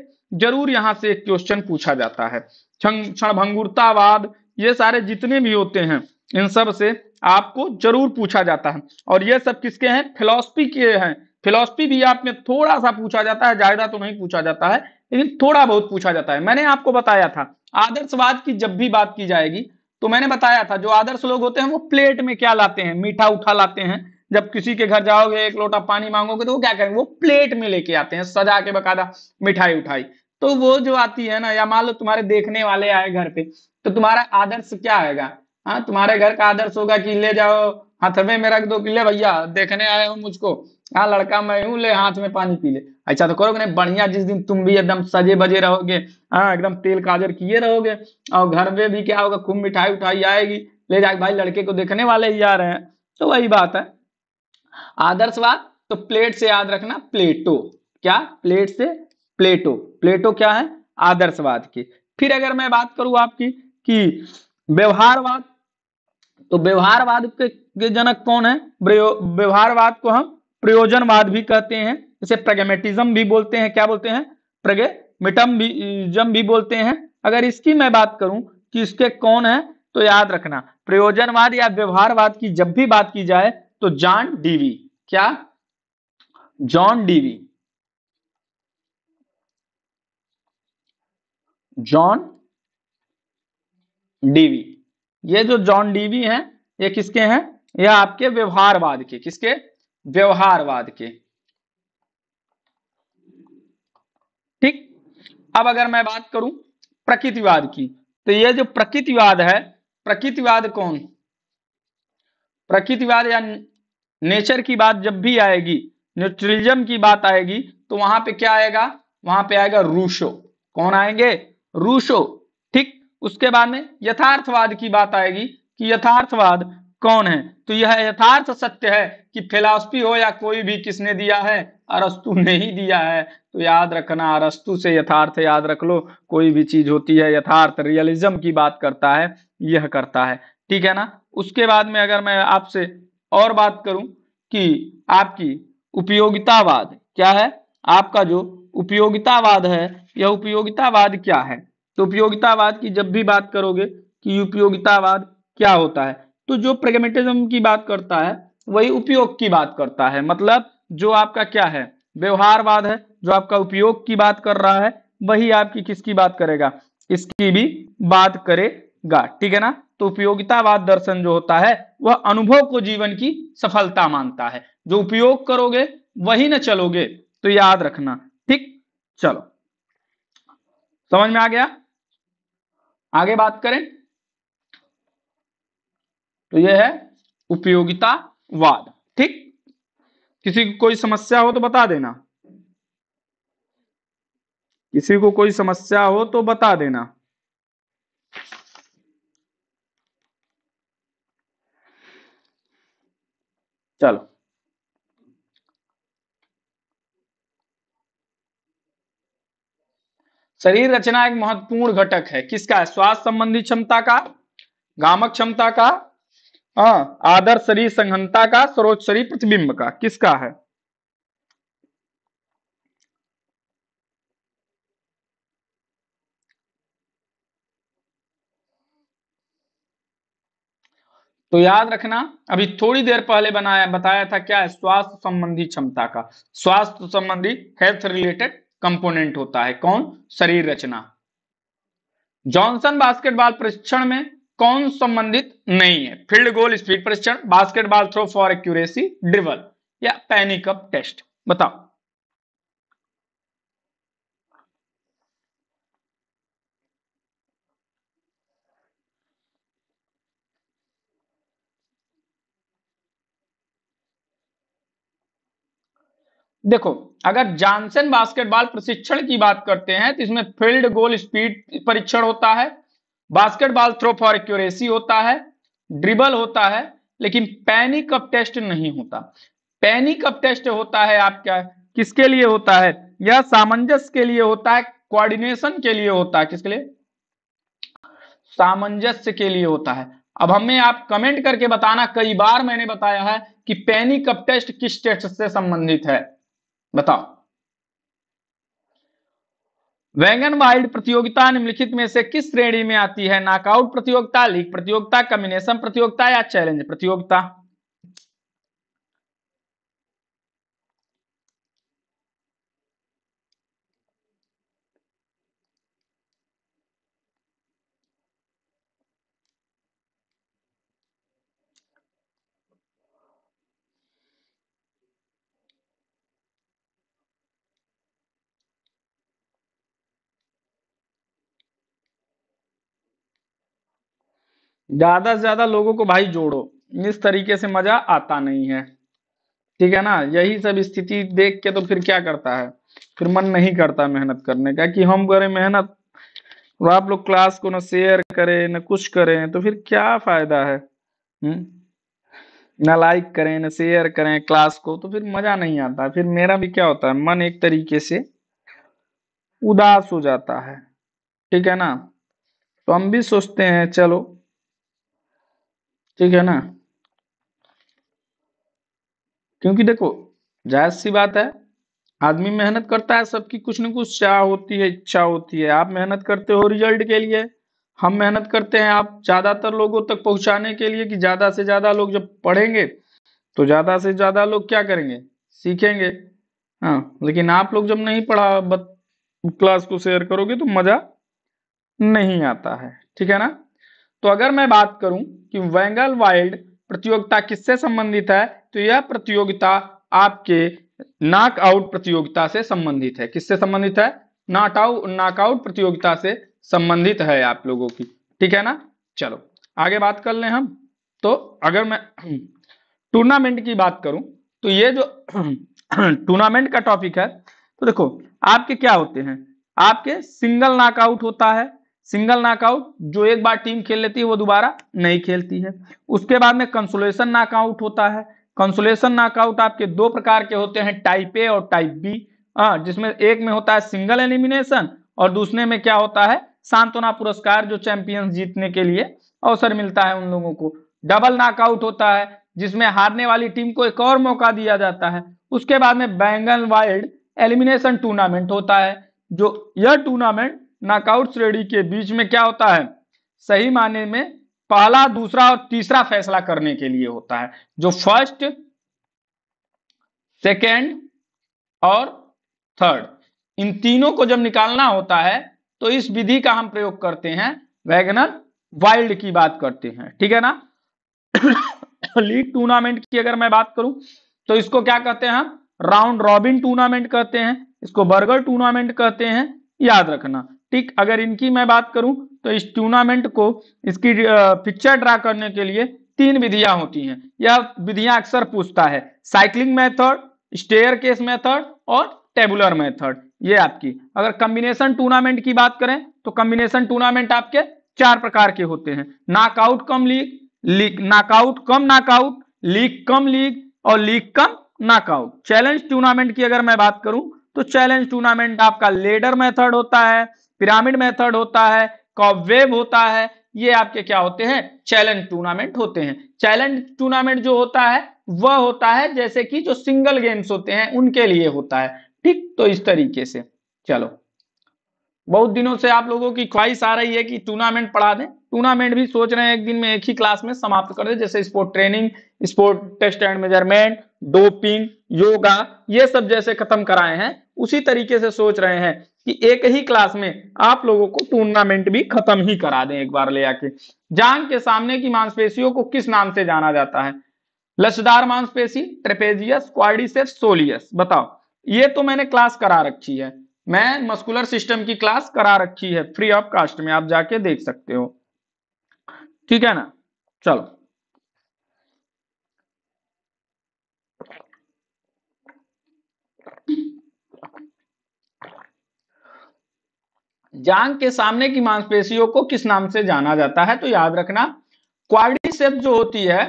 जरूर यहां से एक क्वेश्चन पूछा जाता है क्षण भंगुरतावाद ये सारे जितने भी होते हैं इन सब से आपको जरूर पूछा जाता है और ये सब किसके हैं फिलोसफी के हैं फिलोसफी भी आप में थोड़ा सा पूछा जाता है ज्यादा तो नहीं पूछा जाता है लेकिन थोड़ा बहुत पूछा जाता है मैंने आपको बताया था आदर्शवाद की जब भी बात की जाएगी तो मैंने बताया था जो आदर्श लोग होते हैं वो प्लेट में क्या लाते हैं मीठा उठा लाते हैं जब किसी के घर जाओगे एक लोटा पानी मांगोगे तो वो क्या करेंगे वो प्लेट में लेके आते हैं सजा के बकायदा मिठाई उठाई तो वो जो आती है ना या मान लो तुम्हारे देखने वाले आए घर पे तो तुम्हारा आदर्श क्या आएगा हाँ तुम्हारे घर का आदर्श होगा कि ले जाओ हथवे में रख दो कि ले भैया देखने आए हो मुझको हाँ लड़का मैं हूँ ले हाथ में पानी पी ले अच्छा तो करोगे नहीं बढ़िया जिस दिन तुम भी एकदम सजे बजे रहोगे हाँ एकदम तेल काजर किए रहोगे और घर में भी क्या होगा खूब मिठाई उठाई आएगी ले जाके भाई लड़के को देखने वाले ही आ रहे हैं तो वही बात है आदर्शवाद तो प्लेट से याद रखना प्लेटो क्या प्लेट से प्लेटो प्लेटो क्या है आदर्शवाद की फिर अगर मैं बात करूं आपकी कि व्यवहारवाद तो व्यवहारवाद के जनक कौन है व्यवहारवाद को हम प्रयोजनवाद भी कहते हैं इसे प्रगमेटिज्म भी बोलते हैं क्या बोलते हैं प्रगेमिटम भी भी बोलते हैं अगर इसकी मैं बात करूं कि इसके कौन है तो याद रखना प्रयोजनवाद या व्यवहारवाद की जब भी बात की जाए तो जॉन डीवी क्या जॉन डीवी जॉन डीवी ये जो जॉन डीवी हैं ये किसके हैं यह आपके व्यवहारवाद के किसके व्यवहारवाद के ठीक अब अगर मैं बात करूं प्रकृतिवाद की तो ये जो प्रकृतिवाद है प्रकृतिवाद कौन प्रकृतिवाद या नेचर की बात जब भी आएगी न्यूट्रलिज्म की बात आएगी तो वहां पे क्या आएगा वहां पे आएगा रूशो कौन आएंगे रूशो ठीक उसके बाद में यथार्थवाद की बात आएगी कि यथार्थवाद कौन है तो यह यथार्थ सत्य है कि फिलॉसफी हो या कोई भी किसने दिया है अरस्तु ने ही दिया है तो याद रखना अरस्तु से यथार्थ याद रख लो कोई भी चीज होती है यथार्थ रियलिज्म की बात करता है यह करता है ठीक है ना उसके बाद में अगर मैं आपसे और बात करूं कि आपकी उपयोगितावाद क्या है आपका जो उपयोगितावाद है यह उपयोगितावाद क्या है तो उपयोगितावाद की जब भी बात करोगे कि उपयोगितावाद क्या होता है तो जो प्रेगमेटिज्म की बात करता है वही उपयोग की बात करता है मतलब जो आपका क्या है व्यवहारवाद है जो आपका उपयोग की बात कर रहा है वही आपकी किसकी बात करेगा इसकी भी बात करेगा ठीक है ना तो उपयोगितावाद दर्शन जो होता है वह अनुभव को जीवन की सफलता मानता है जो उपयोग करोगे वही ना चलोगे तो याद रखना ठीक चलो समझ में आ गया आगे बात करें तो यह है उपयोगितावाद ठीक किसी को कोई समस्या हो तो बता देना किसी को कोई समस्या हो तो बता देना चलो शरीर रचना एक महत्वपूर्ण घटक है किसका है श्वास संबंधी क्षमता का गामक क्षमता का हाँ शरीर संघनता का सरोज शरीर प्रतिबिंब का किसका है तो याद रखना अभी थोड़ी देर पहले बनाया बताया था क्या है स्वास्थ्य संबंधी क्षमता का स्वास्थ्य संबंधी हेल्थ रिलेटेड कंपोनेंट होता है कौन शरीर रचना जॉनसन बास्केटबॉल परीक्षण में कौन संबंधित नहीं है फील्ड गोल स्पीड परीक्षण basketball throw for accuracy dribble या पैनिक अप टेस्ट बताओ देखो अगर जॉनसन बास्केटबॉल प्रशिक्षण की बात करते हैं तो इसमें फील्ड गोल स्पीड परीक्षण होता है बास्केटबॉल थ्रो फॉर एक्यूरेसी होता है ड्रिबल होता है लेकिन पैनी कप टेस्ट नहीं होता पैनी कप टेस्ट होता है आपका किसके लिए होता है यह सामंजस्य के लिए होता है कोऑर्डिनेशन के लिए होता है किसके लिए सामंजस्य के लिए होता है अब हमें आप कमेंट करके बताना कई बार मैंने बताया है कि पैनी कप टेस्ट किस टेस्ट से संबंधित है बताओ वैंगन वाइल्ड प्रतियोगिता निम्नलिखित में से किस श्रेणी में आती है नॉकआउट प्रतियोगिता लीग प्रतियोगिता कम्बिनेशन प्रतियोगिता या चैलेंज प्रतियोगिता ज्यादा से ज्यादा लोगों को भाई जोड़ो इस तरीके से मजा आता नहीं है ठीक है ना यही सब स्थिति देख के तो फिर क्या करता है फिर मन नहीं करता मेहनत करने का कि हम करें मेहनत और आप लोग क्लास को ना शेयर करें ना कुछ करें तो फिर क्या फायदा है हम्म? ना लाइक करें ना शेयर करें क्लास को तो फिर मजा नहीं आता फिर मेरा भी क्या होता है मन एक तरीके से उदास हो जाता है ठीक है ना तो हम भी सोचते हैं चलो ठीक है ना क्योंकि देखो जायज सी बात है आदमी मेहनत करता है सबकी कुछ ना कुछ चाह होती है इच्छा होती है आप मेहनत करते हो रिजल्ट के लिए हम मेहनत करते हैं आप ज्यादातर लोगों तक पहुंचाने के लिए कि ज्यादा से ज्यादा लोग जब पढ़ेंगे तो ज्यादा से ज्यादा लोग क्या करेंगे सीखेंगे हाँ लेकिन आप लोग जब नहीं पढ़ा बत, क्लास को शेयर करोगे तो मजा नहीं आता है ठीक है ना तो अगर मैं बात करूं कि वेंगल वाइल्ड प्रतियोगिता किससे संबंधित है तो यह प्रतियोगिता आपके नॉकआउट प्रतियोगिता से संबंधित है किससे संबंधित है नॉटआउट नॉकआउट प्रतियोगिता से संबंधित है आप लोगों की ठीक है ना चलो आगे बात कर ले हम तो अगर मैं टूर्नामेंट की बात करूं तो ये जो टूर्नामेंट का टॉपिक है तो देखो आपके क्या होते हैं आपके सिंगल नॉकआउट होता है सिंगल नॉकआउट जो एक बार टीम खेल लेती है वो दोबारा नहीं खेलती है उसके बाद में कंसोलेशन नॉकआउट होता है कंसोलेशन नॉकआउट आपके दो प्रकार के होते हैं टाइप ए और टाइप हाँ, बी जिसमें एक में होता है सिंगल एलिमिनेशन और दूसरे में क्या होता है सांत्वना पुरस्कार जो चैंपियंस जीतने के लिए अवसर मिलता है उन लोगों को डबल नॉकआउट होता है जिसमें हारने वाली टीम को एक और मौका दिया जाता है उसके बाद में बैंगन वाइल्ड एलिमिनेशन टूर्नामेंट होता है जो यह टूर्नामेंट नॉकआउट श्रेणी के बीच में क्या होता है सही माने में पहला दूसरा और तीसरा फैसला करने के लिए होता है जो फर्स्ट सेकेंड और थर्ड इन तीनों को जब निकालना होता है तो इस विधि का हम प्रयोग करते हैं वैगनर वाइल्ड की बात करते हैं ठीक है ना लीग टूर्नामेंट की अगर मैं बात करूं तो इसको क्या कहते हैं हम राउंड रॉबिन टूर्नामेंट कहते हैं इसको बर्गर टूर्नामेंट कहते हैं याद रखना ठीक अगर इनकी मैं बात करूं तो इस टूर्नामेंट को इसकी पिक्चर ड्रा करने के लिए तीन विधियां होती हैं यह विधियां अक्सर पूछता है cycling method staircase method और टेबुलर मेथड ये आपकी अगर कम्बिनेशन टूर्नामेंट की बात करें तो कम्बिनेशन टूर्नामेंट आपके चार प्रकार के होते हैं knockout cum league league knockout cum knockout league cum league और league cum knockout challenge tournament की अगर मैं बात करूं तो चैलेंज टूर्नामेंट आपका लेडर मेथड होता है पिरामिड मेथड होता है कॉवेब होता है ये आपके क्या होते हैं चैलेंज टूर्नामेंट होते हैं चैलेंज टूर्नामेंट जो होता है वह होता है जैसे कि जो सिंगल गेम्स होते हैं उनके लिए होता है ठीक तो इस तरीके से चलो बहुत दिनों से आप लोगों की ख्वाहिश आ रही है कि टूर्नामेंट पढ़ा दें टूर्नामेंट भी सोच रहे हैं एक दिन में एक ही क्लास में समाप्त कर दे जैसे sport training sport test and measurement doping yoga ये सब जैसे खत्म कराए हैं उसी तरीके से सोच रहे हैं कि एक ही क्लास में आप लोगों को टूर्नामेंट भी खत्म ही करा दें एक बार ले आके जांग के सामने की मांसपेशियों को किस नाम से जाना जाता है लचदार मांसपेशी ट्रेपेजियस क्वाडिसेप्स सोलियस बताओ ये तो मैंने क्लास करा रखी है मैं मस्कुलर सिस्टम की क्लास करा रखी है फ्री ऑफ कास्ट में आप जाके देख सकते हो ठीक है ना चलो जांग के सामने की मांसपेशियों को किस नाम से जाना जाता है तो याद रखना क्वाड्रिसेप जो होती है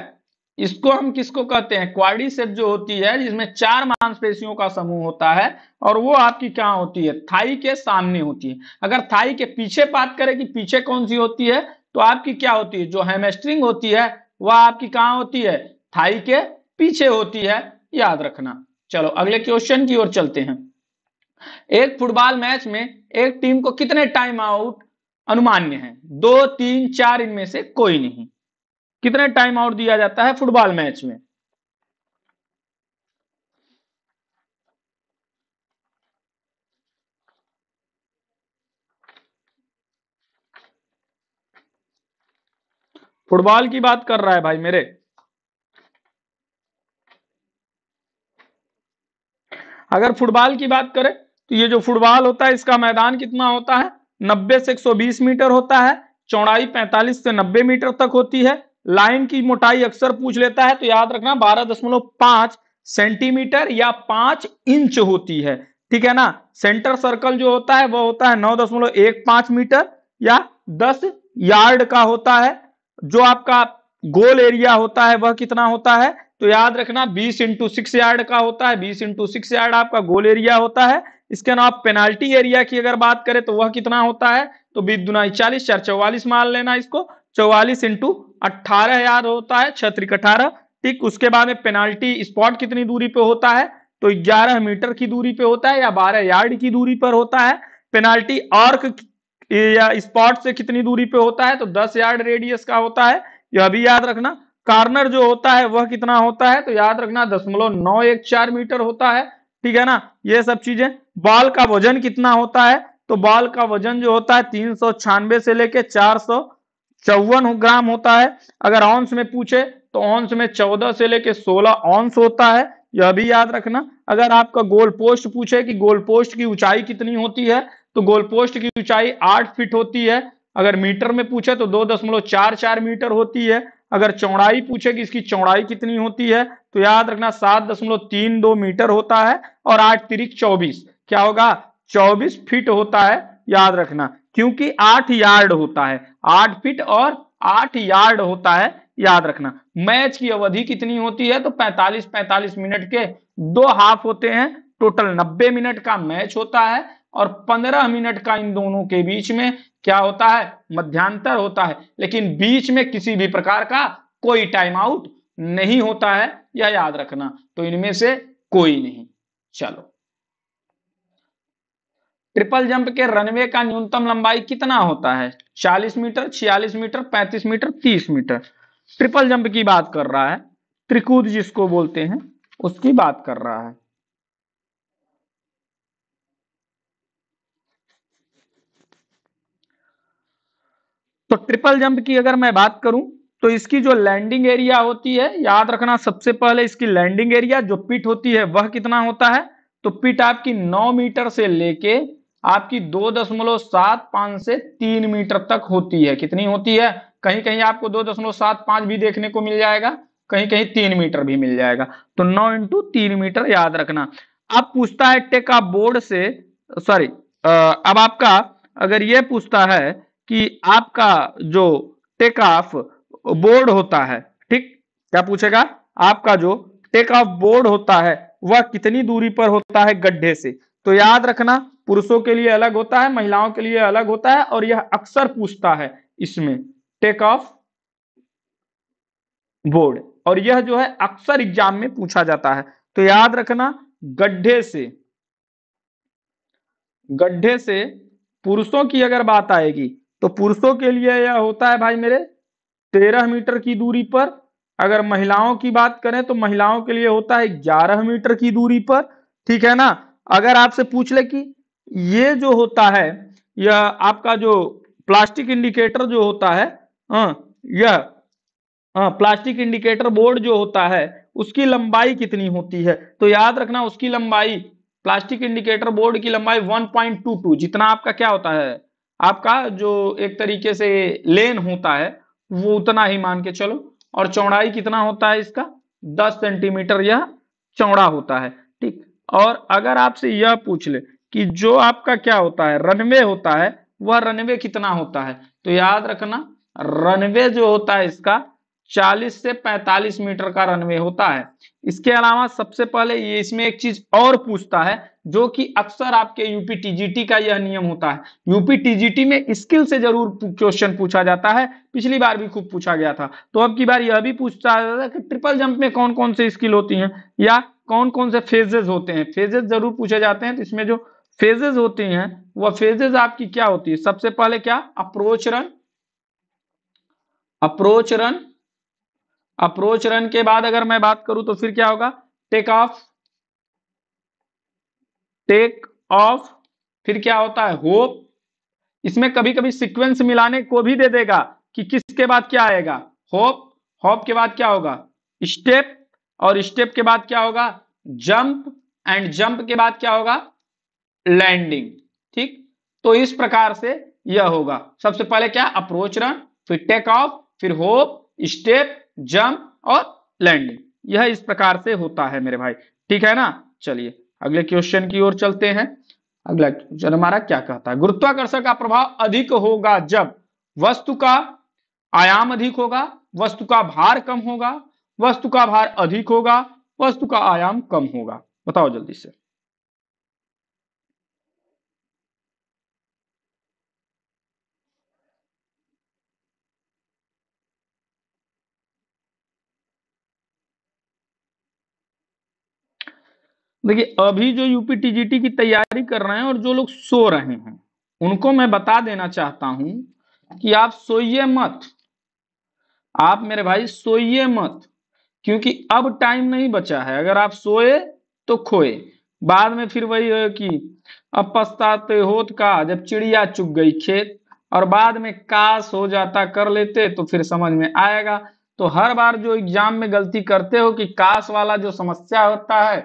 इसको हम किसको कहते हैं क्वाड्रिसेप जो होती है जिसमें चार मांसपेशियों का समूह होता है और वो आपकी क्या होती है थाई के सामने होती है अगर थाई के पीछे बात करें कि पीछे कौन सी होती है तो आपकी क्या होती है जो हेमेस्ट्रिंग होती है वह आपकी कहाँ होती है थाई के पीछे होती है याद रखना चलो अगले क्वेश्चन की ओर चलते हैं एक फुटबॉल मैच में एक टीम को कितने टाइम आउट अनुमान्य है दो तीन चार इनमें से कोई नहीं कितने टाइम आउट दिया जाता है फुटबॉल मैच में फुटबॉल की बात कर रहा है भाई मेरे अगर फुटबॉल की बात करें तो ये जो फुटबॉल होता है इसका मैदान कितना होता है 90 से 120 मीटर होता है चौड़ाई 45 से 90 मीटर तक होती है लाइन की मोटाई अक्सर पूछ लेता है तो याद रखना 12.5 सेंटीमीटर या 5 इंच होती है ठीक है ना सेंटर सर्कल जो होता है वह होता है 9.15 मीटर या 10 यार्ड का होता है जो आपका गोल एरिया होता है वह कितना होता है तो याद रखना 20 इंटू सिक्स यार्ड का होता है 20 इंटू सिक्स यार्ड आपका गोल एरिया होता है इसके अलावा पेनाल्टी एरिया की अगर बात करें तो वह कितना होता है तो बीस दुनाई चालीस चार चौवालीस मान लेना इसको चौवालीस इंटू अट्ठारह याद होता है छह अठारह ठीक उसके बाद में पेनाल्टी स्पॉट कितनी दूरी पे होता है तो 11 मीटर की दूरी पे होता है या 12 यार्ड की दूरी पर होता है पेनाल्टी आर्क या स्पॉट से कितनी दूरी पे होता है तो 10 यार्ड रेडियस का होता है यह भी याद रखना कार्नर जो होता है वह कितना होता है तो याद रखना दशमलव नौ एक चार मीटर होता है ठीक है ना ये सब चीजें बाल का वजन कितना होता है तो बाल का वजन जो होता है तीन सौ से लेके चार चौवन ग्राम होता है अगर ऑन्स में पूछे तो ऑन्स में चौदह से लेके सोलह ऑन्स होता है यह भी याद रखना अगर आपका गोल पोस्ट पूछे कि गोल पोस्ट की ऊंचाई कितनी होती है तो गोल पोस्ट की ऊंचाई आठ फीट होती है अगर मीटर में पूछे तो दो दशमलव चार चार मीटर होती है अगर चौड़ाई पूछे कि इसकी चौड़ाई कितनी होती है तो याद रखना सात दशमलव तीन दो मीटर होता है और आठ तिरिक चौबीस क्या होगा चौबीस फीट होता है याद रखना क्योंकि आठ यार्ड होता है आठ फीट और आठ यार्ड होता है याद रखना मैच की अवधि कितनी होती है तो पैंतालीस पैंतालीस मिनट के दो हाफ होते हैं टोटल नब्बे मिनट का मैच होता है और 15 मिनट का इन दोनों के बीच में क्या होता है मध्यांतर होता है लेकिन बीच में किसी भी प्रकार का कोई टाइम आउट नहीं होता है यह या याद रखना तो इनमें से कोई नहीं चलो ट्रिपल जंप के रनवे का न्यूनतम लंबाई कितना होता है 40 meter 46 meter 35 meter 30 meter triple jump की बात कर रहा है त्रिकूद जिसको बोलते हैं उसकी बात कर रहा है तो ट्रिपल जंप की अगर मैं बात करूं तो इसकी जो लैंडिंग एरिया होती है याद रखना सबसे पहले इसकी लैंडिंग एरिया जो पिट होती है वह कितना होता है तो पिट आपकी 9 मीटर से लेके आपकी दो दशमलव सात पांच से तीन मीटर तक होती है कितनी होती है कहीं कहीं आपको दो दशमलव सात पांच भी देखने को मिल जाएगा कहीं कहीं तीन मीटर भी मिल जाएगा तो नौ इंटू तीन मीटर याद रखना अब पूछता है टेका बोर्ड से सॉरी अब आपका अगर यह पूछता है कि आपका जो टेक ऑफ बोर्ड होता है ठीक क्या पूछेगा आपका जो टेक ऑफ बोर्ड होता है वह कितनी दूरी पर होता है गड्ढे से तो याद रखना पुरुषों के लिए अलग होता है महिलाओं के लिए अलग होता है और यह अक्सर पूछता है इसमें टेक ऑफ बोर्ड और यह जो है अक्सर एग्जाम में पूछा जाता है तो याद रखना गड्ढे से गड्ढे से पुरुषों की अगर बात आएगी तो पुरुषों के लिए यह होता है भाई मेरे तेरह मीटर की दूरी पर अगर महिलाओं की बात करें तो महिलाओं के लिए होता है ग्यारह मीटर की दूरी पर ठीक है ना अगर आपसे पूछ ले कि ये जो होता है यह आपका जो प्लास्टिक इंडिकेटर जो होता है आ, यह आ, प्लास्टिक इंडिकेटर बोर्ड जो होता है उसकी लंबाई कितनी होती है तो याद रखना उसकी लंबाई प्लास्टिक इंडिकेटर बोर्ड की लंबाई 1.22 जितना आपका क्या होता है आपका जो एक तरीके से लेन होता है वो उतना ही मान के चलो और चौड़ाई कितना होता है इसका 10 सेंटीमीटर यह चौड़ा होता है ठीक और अगर आपसे यह पूछ ले कि जो आपका क्या होता है रनवे होता है वह रनवे कितना होता है तो याद रखना रनवे जो होता है इसका 40 से 45 मीटर का रनवे होता है इसके अलावा सबसे पहले ये इसमें एक चीज और पूछता है जो कि अक्सर आपके यूपी टीजीटी का यह नियम होता है यूपी टीजीटी में स्किल से जरूर क्वेश्चन पूछा जाता है पिछली बार भी खूब पूछा गया था तो अब की बार यह भी पूछता है कि ट्रिपल जंप में कौन कौन से स्किल होती हैं या कौन कौन से फेजेज होते हैं फेजेज जरूर पूछे जाते हैं तो इसमें जो फेजेज होती हैं वह फेजेज आपकी क्या होती है सबसे पहले क्या approach run approach run approach run के बाद अगर मैं बात करूं तो फिर क्या होगा टेक ऑफ टेक ऑफ फिर क्या होता है होप इसमें कभी कभी सीक्वेंस मिलाने को भी दे देगा कि किसके बाद क्या आएगा होप होप के बाद क्या होगा स्टेप और स्टेप के बाद क्या होगा जंप एंड जंप के बाद क्या होगा लैंडिंग ठीक तो इस प्रकार से यह होगा सबसे पहले क्या अप्रोच रन फिर टेक ऑफ फिर होप स्टेप जंप और लैंडिंग यह इस प्रकार से होता है मेरे भाई ठीक है ना चलिए अगले क्वेश्चन की ओर चलते हैं अगला क्वेश्चन हमारा क्या कहता है गुरुत्वाकर्षण का प्रभाव अधिक होगा जब वस्तु का आयाम अधिक होगा वस्तु का भार कम होगा वस्तु का भार अधिक होगा वस्तु का आयाम कम होगा बताओ जल्दी से देखिए अभी जो यूपी टीजीटी की तैयारी कर रहे हैं और जो लोग सो रहे हैं उनको मैं बता देना चाहता हूं कि आप सोइए मत आप मेरे भाई सोइए मत क्योंकि अब टाइम नहीं बचा है अगर आप सोए तो खोए बाद में फिर वही है कि अब पछताते होत तो का जब चिड़िया चुग गई खेत और बाद में काश हो जाता कर लेते तो फिर समझ में आएगा तो हर बार जो एग्जाम में गलती करते हो कि काश वाला जो समस्या होता है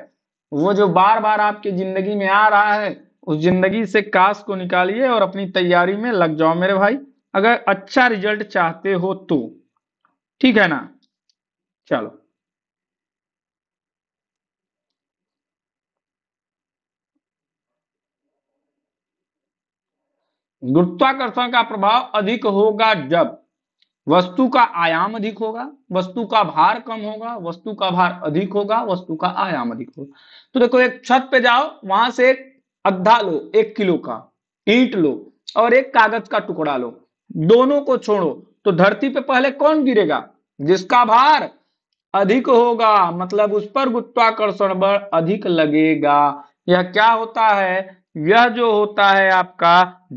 वो जो बार बार आपकी जिंदगी में आ रहा है उस जिंदगी से काश को निकालिए और अपनी तैयारी में लग जाओ मेरे भाई अगर अच्छा रिजल्ट चाहते हो तो ठीक है ना चलो गुरुत्वाकर्षण का प्रभाव अधिक होगा जब वस्तु का आयाम अधिक होगा वस्तु का भार कम होगा वस्तु का भार अधिक होगा वस्तु का आयाम अधिक होगा तो देखो एक छत पे जाओ वहां से एक अद्धा लो एक किलो का ईट लो और एक कागज का टुकड़ा लो दोनों को छोड़ो तो धरती पे पहले कौन गिरेगा जिसका भार अधिक होगा मतलब उस पर गुत्वाकर्षण बल अधिक लगेगा यह क्या होता है यह जो होता है आपका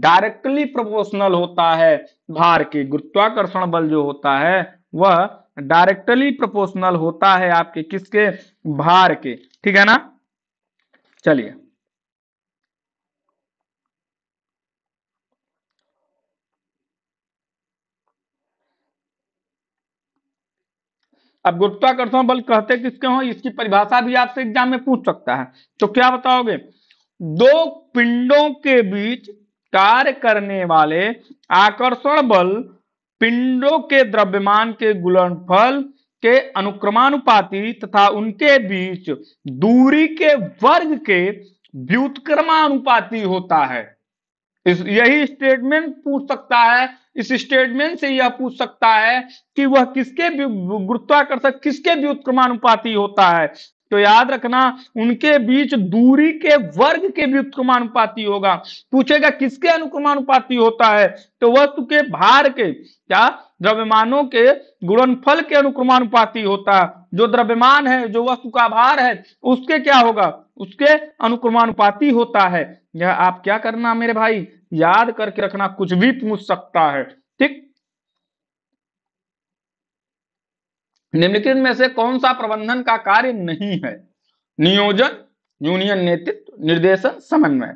डायरेक्टली प्रोपोर्शनल होता है भार के गुरुत्वाकर्षण बल जो होता है वह डायरेक्टली प्रोपोर्शनल होता है आपके किसके भार के ठीक है ना चलिए अब गुरुत्वाकर्षण बल कहते किसके हो इसकी परिभाषा भी आपसे एग्जाम में पूछ सकता है तो क्या बताओगे दो पिंडों के बीच कार्य करने वाले आकर्षण बल पिंडों के द्रव्यमान के गुणनफल के अनुक्रमानुपाती तथा उनके बीच दूरी के वर्ग के व्युतक्रमानुपाती होता है इस यही स्टेटमेंट पूछ सकता है इस स्टेटमेंट से यह पूछ सकता है कि वह किसके गुरुत्वाकर्षक किसके व्युतक्रमानुपाती होता है तो याद रखना उनके बीच दूरी के वर्ग के व्युत्क्रमानुपाती होगा पूछेगा किसके अनुक्रमानुपाती होता है तो वस्तु के भार के क्या द्रव्यमानों के गुणनफल के अनुक्रमानुपाती होता है जो द्रव्यमान है जो वस्तु का भार है उसके क्या होगा उसके अनुक्रमानुपाती होता है यह आप क्या करना मेरे भाई याद करके रखना कुछ भी पूछ सकता है ठीक निम्नलिखित में से कौन सा प्रबंधन का कार्य नहीं है नियोजन यूनियन नेतृत्व निर्देशन समन्वय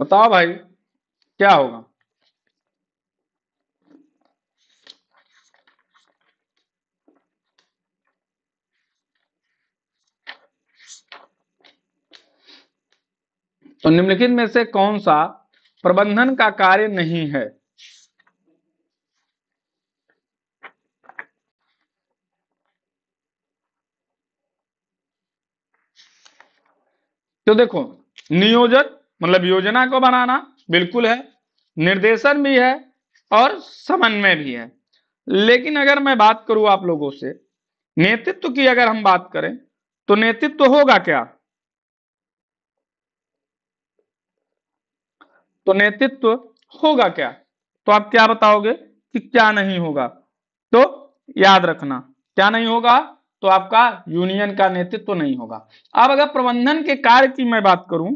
बताओ भाई क्या होगा तो निम्नलिखित में से कौन सा प्रबंधन का कार्य नहीं है तो देखो नियोजन मतलब योजना को बनाना बिल्कुल है निर्देशन भी है और समन्वय भी है लेकिन अगर मैं बात करूं आप लोगों से नेतृत्व की अगर हम बात करें तो नेतृत्व होगा क्या तो नेतृत्व होगा क्या तो आप क्या बताओगे कि क्या नहीं होगा तो याद रखना क्या नहीं होगा तो आपका यूनियन का नेतृत्व नहीं होगा अब अगर प्रबंधन के कार्य की मैं बात करूं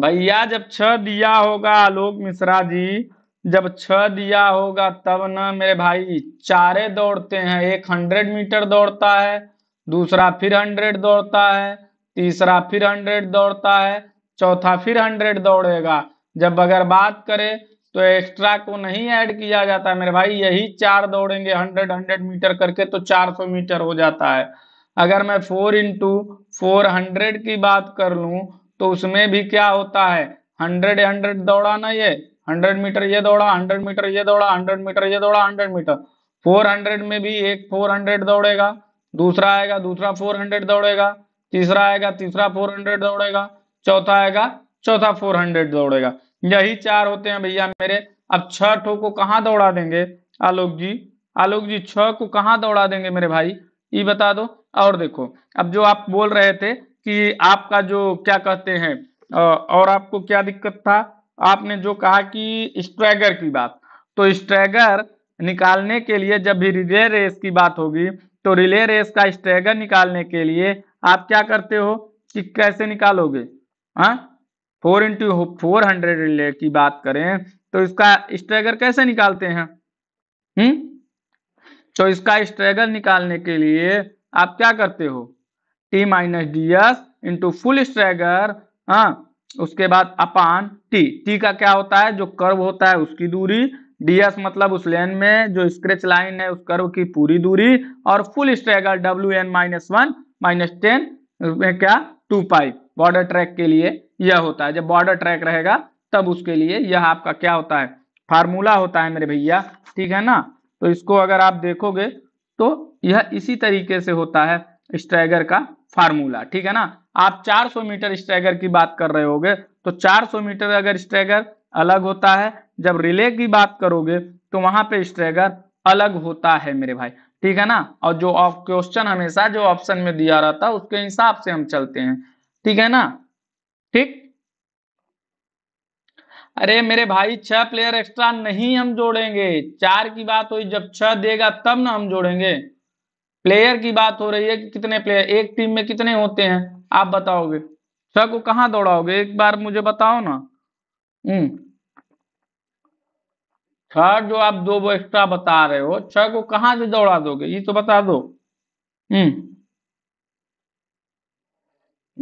भैया जब छ दिया होगा आलोक मिश्रा जी जब छ दिया होगा तब ना मेरे भाई चारे दौड़ते हैं एक हंड्रेड मीटर दौड़ता है दूसरा फिर हंड्रेड दौड़ता है तीसरा फिर हंड्रेड दौड़ता है चौथा फिर हंड्रेड दौड़ेगा जब अगर बात करें तो एक्स्ट्रा को नहीं ऐड किया जाता है मेरे भाई यही चार दौड़ेंगे हंड्रेड हंड्रेड मीटर करके तो चार सौ मीटर हो जाता है अगर मैं फोर इंटू फोर हंड्रेड की बात कर लूँ तो उसमें भी क्या होता है हंड्रेड हंड्रेड दौड़ा ना ये हंड्रेड मीटर ये दौड़ा हंड्रेड मीटर ये दौड़ा हंड्रेड मीटर ये दौड़ा हंड्रेड मीटर फोर हंड्रेड में भी एक फोर हंड्रेड दौड़ेगा दूसरा आएगा दूसरा फोर हंड्रेड दौड़ेगा तीसरा आएगा तीसरा फोर हंड्रेड दौड़ेगा चौथा आएगा चौथा फोर हंड्रेड दौड़ेगा यही चार होते हैं भैया मेरे अब छठ को कहाँ दौड़ा देंगे आलोक जी आलोक जी छह को कहाँ दौड़ा देंगे मेरे भाई ये बता दो और देखो अब जो आप बोल रहे थे कि आपका जो क्या कहते हैं और आपको क्या दिक्कत था आपने जो कहा कि स्ट्रैगर की बात तो स्ट्रैगर निकालने के लिए जब भी रिले रेस की बात होगी तो रिले रेस का स्ट्रैगर निकालने के लिए आप क्या करते हो कि कैसे निकालोगे हाँ four into four hundred relay की बात करें तो इसका स्ट्रैगर कैसे निकालते हैं हम्म तो इसका स्ट्रैगर निकालने के लिए आप क्या करते हो T minus D S into full stagger हाँ उसके बाद अपान टी टी का क्या होता है जो कर्व होता है उसकी दूरी डीएस मतलब उस लेन में जो स्क्रेच लाइन है उस कर्व की पूरी दूरी और full stagger W N minus one minus ten क्या टू पाई बॉर्डर ट्रैक के लिए यह होता है जब बॉर्डर ट्रैक रहेगा तब उसके लिए यह आपका क्या होता है फार्मूला होता है मेरे भैया ठीक है ना तो इसको अगर आप देखोगे तो यह इसी तरीके से होता है स्ट्राइगर का फार्मूला ठीक है ना आप 400 मीटर स्ट्राइगर की बात कर रहे होगे तो 400 मीटर अगर स्ट्राइगर अलग होता है जब रिले की बात करोगे तो वहां पे स्ट्राइगर अलग होता है मेरे भाई ठीक है ना और जो क्वेश्चन हमेशा जो ऑप्शन में दिया रहता है उसके हिसाब से हम चलते हैं ठीक है ना ठीक अरे मेरे भाई छह प्लेयर एक्स्ट्रा नहीं हम जोड़ेंगे चार की बात हुई जब छह देगा तब ना हम जोड़ेंगे प्लेयर की बात हो रही है कि कितने प्लेयर एक टीम में कितने होते हैं आप बताओगे सर को कहाँ दौड़ाओगे एक बार मुझे बताओ ना हम्म छह जो आप दो एक्स्ट्रा बता रहे हो छह को कहाँ से दौड़ा दोगे ये तो बता दो हम्म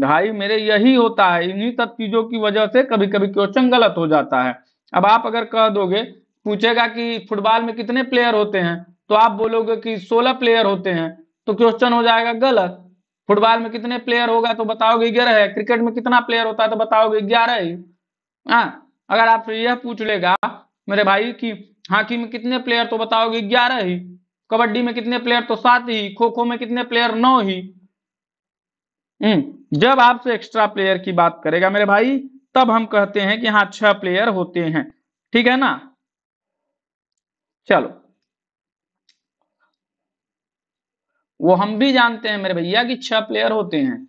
भाई मेरे यही होता है इन्हीं सब चीजों की वजह से कभी कभी क्वेश्चन गलत हो जाता है अब आप अगर कह दोगे पूछेगा कि फुटबॉल में कितने प्लेयर होते हैं तो आप बोलोगे कि सोलह प्लेयर होते हैं तो क्वेश्चन हो जाएगा गलत फुटबॉल में कितने प्लेयर होगा तो बताओगे ग्यारह है क्रिकेट में कितना प्लेयर होता है तो बताओगे ग्यारह ही हाँ अगर आप यह पूछ लेगा मेरे भाई की हॉकी में कितने प्लेयर तो बताओगे ग्यारह ही कबड्डी में कितने प्लेयर तो सात ही खो खो में कितने प्लेयर नौ ही हम्म, जब आपसे एक्स्ट्रा प्लेयर की बात करेगा मेरे भाई तब हम कहते हैं कि हाँ छह प्लेयर होते हैं ठीक है ना चलो वो हम भी जानते हैं मेरे भैया कि छह प्लेयर होते हैं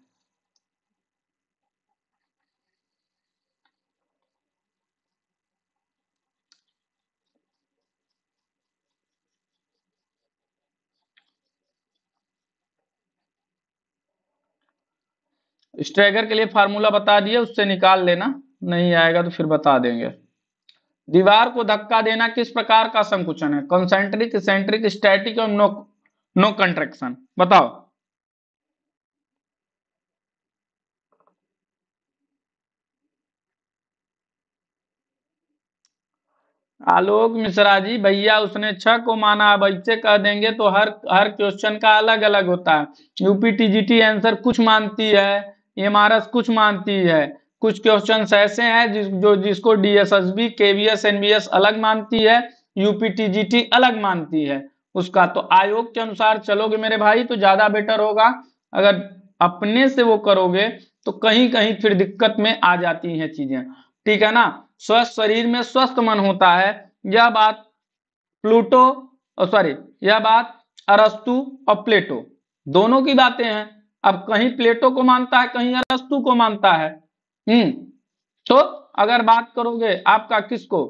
स्ट्राइकर के लिए फार्मूला बता दिए उससे निकाल लेना नहीं आएगा तो फिर बता देंगे दीवार को धक्का देना किस प्रकार का संकुचन है कंसेंट्रिक सेंट्रिक स्टैटिक और नो कंट्रेक्शन बताओ आलोक मिश्रा जी भैया उसने छ को माना अब ऐसे कह देंगे तो हर हर क्वेश्चन का अलग अलग होता है यूपी टीजीटी आंसर कुछ मानती है एमआरएस कुछ मानती है कुछ क्वेश्चन ऐसे हैं जिस जो जिसको डीएसएसबी केवीएस एनबीएस अलग मानती है यूपी टीजीटी अलग मानती है उसका तो आयोग के अनुसार चलोगे मेरे भाई तो ज्यादा बेटर होगा अगर अपने से वो करोगे तो कहीं कहीं फिर दिक्कत में आ जाती हैं चीजें ठीक है ना स्वस्थ शरीर में स्वस्थ मन होता है यह बात प्लूटो सॉरी यह बात अरस्तु और प्लेटो दोनों की बातें हैं अब कहीं प्लेटो को मानता है कहीं अरस्तु को मानता है हम्म तो अगर बात करोगे आपका किसको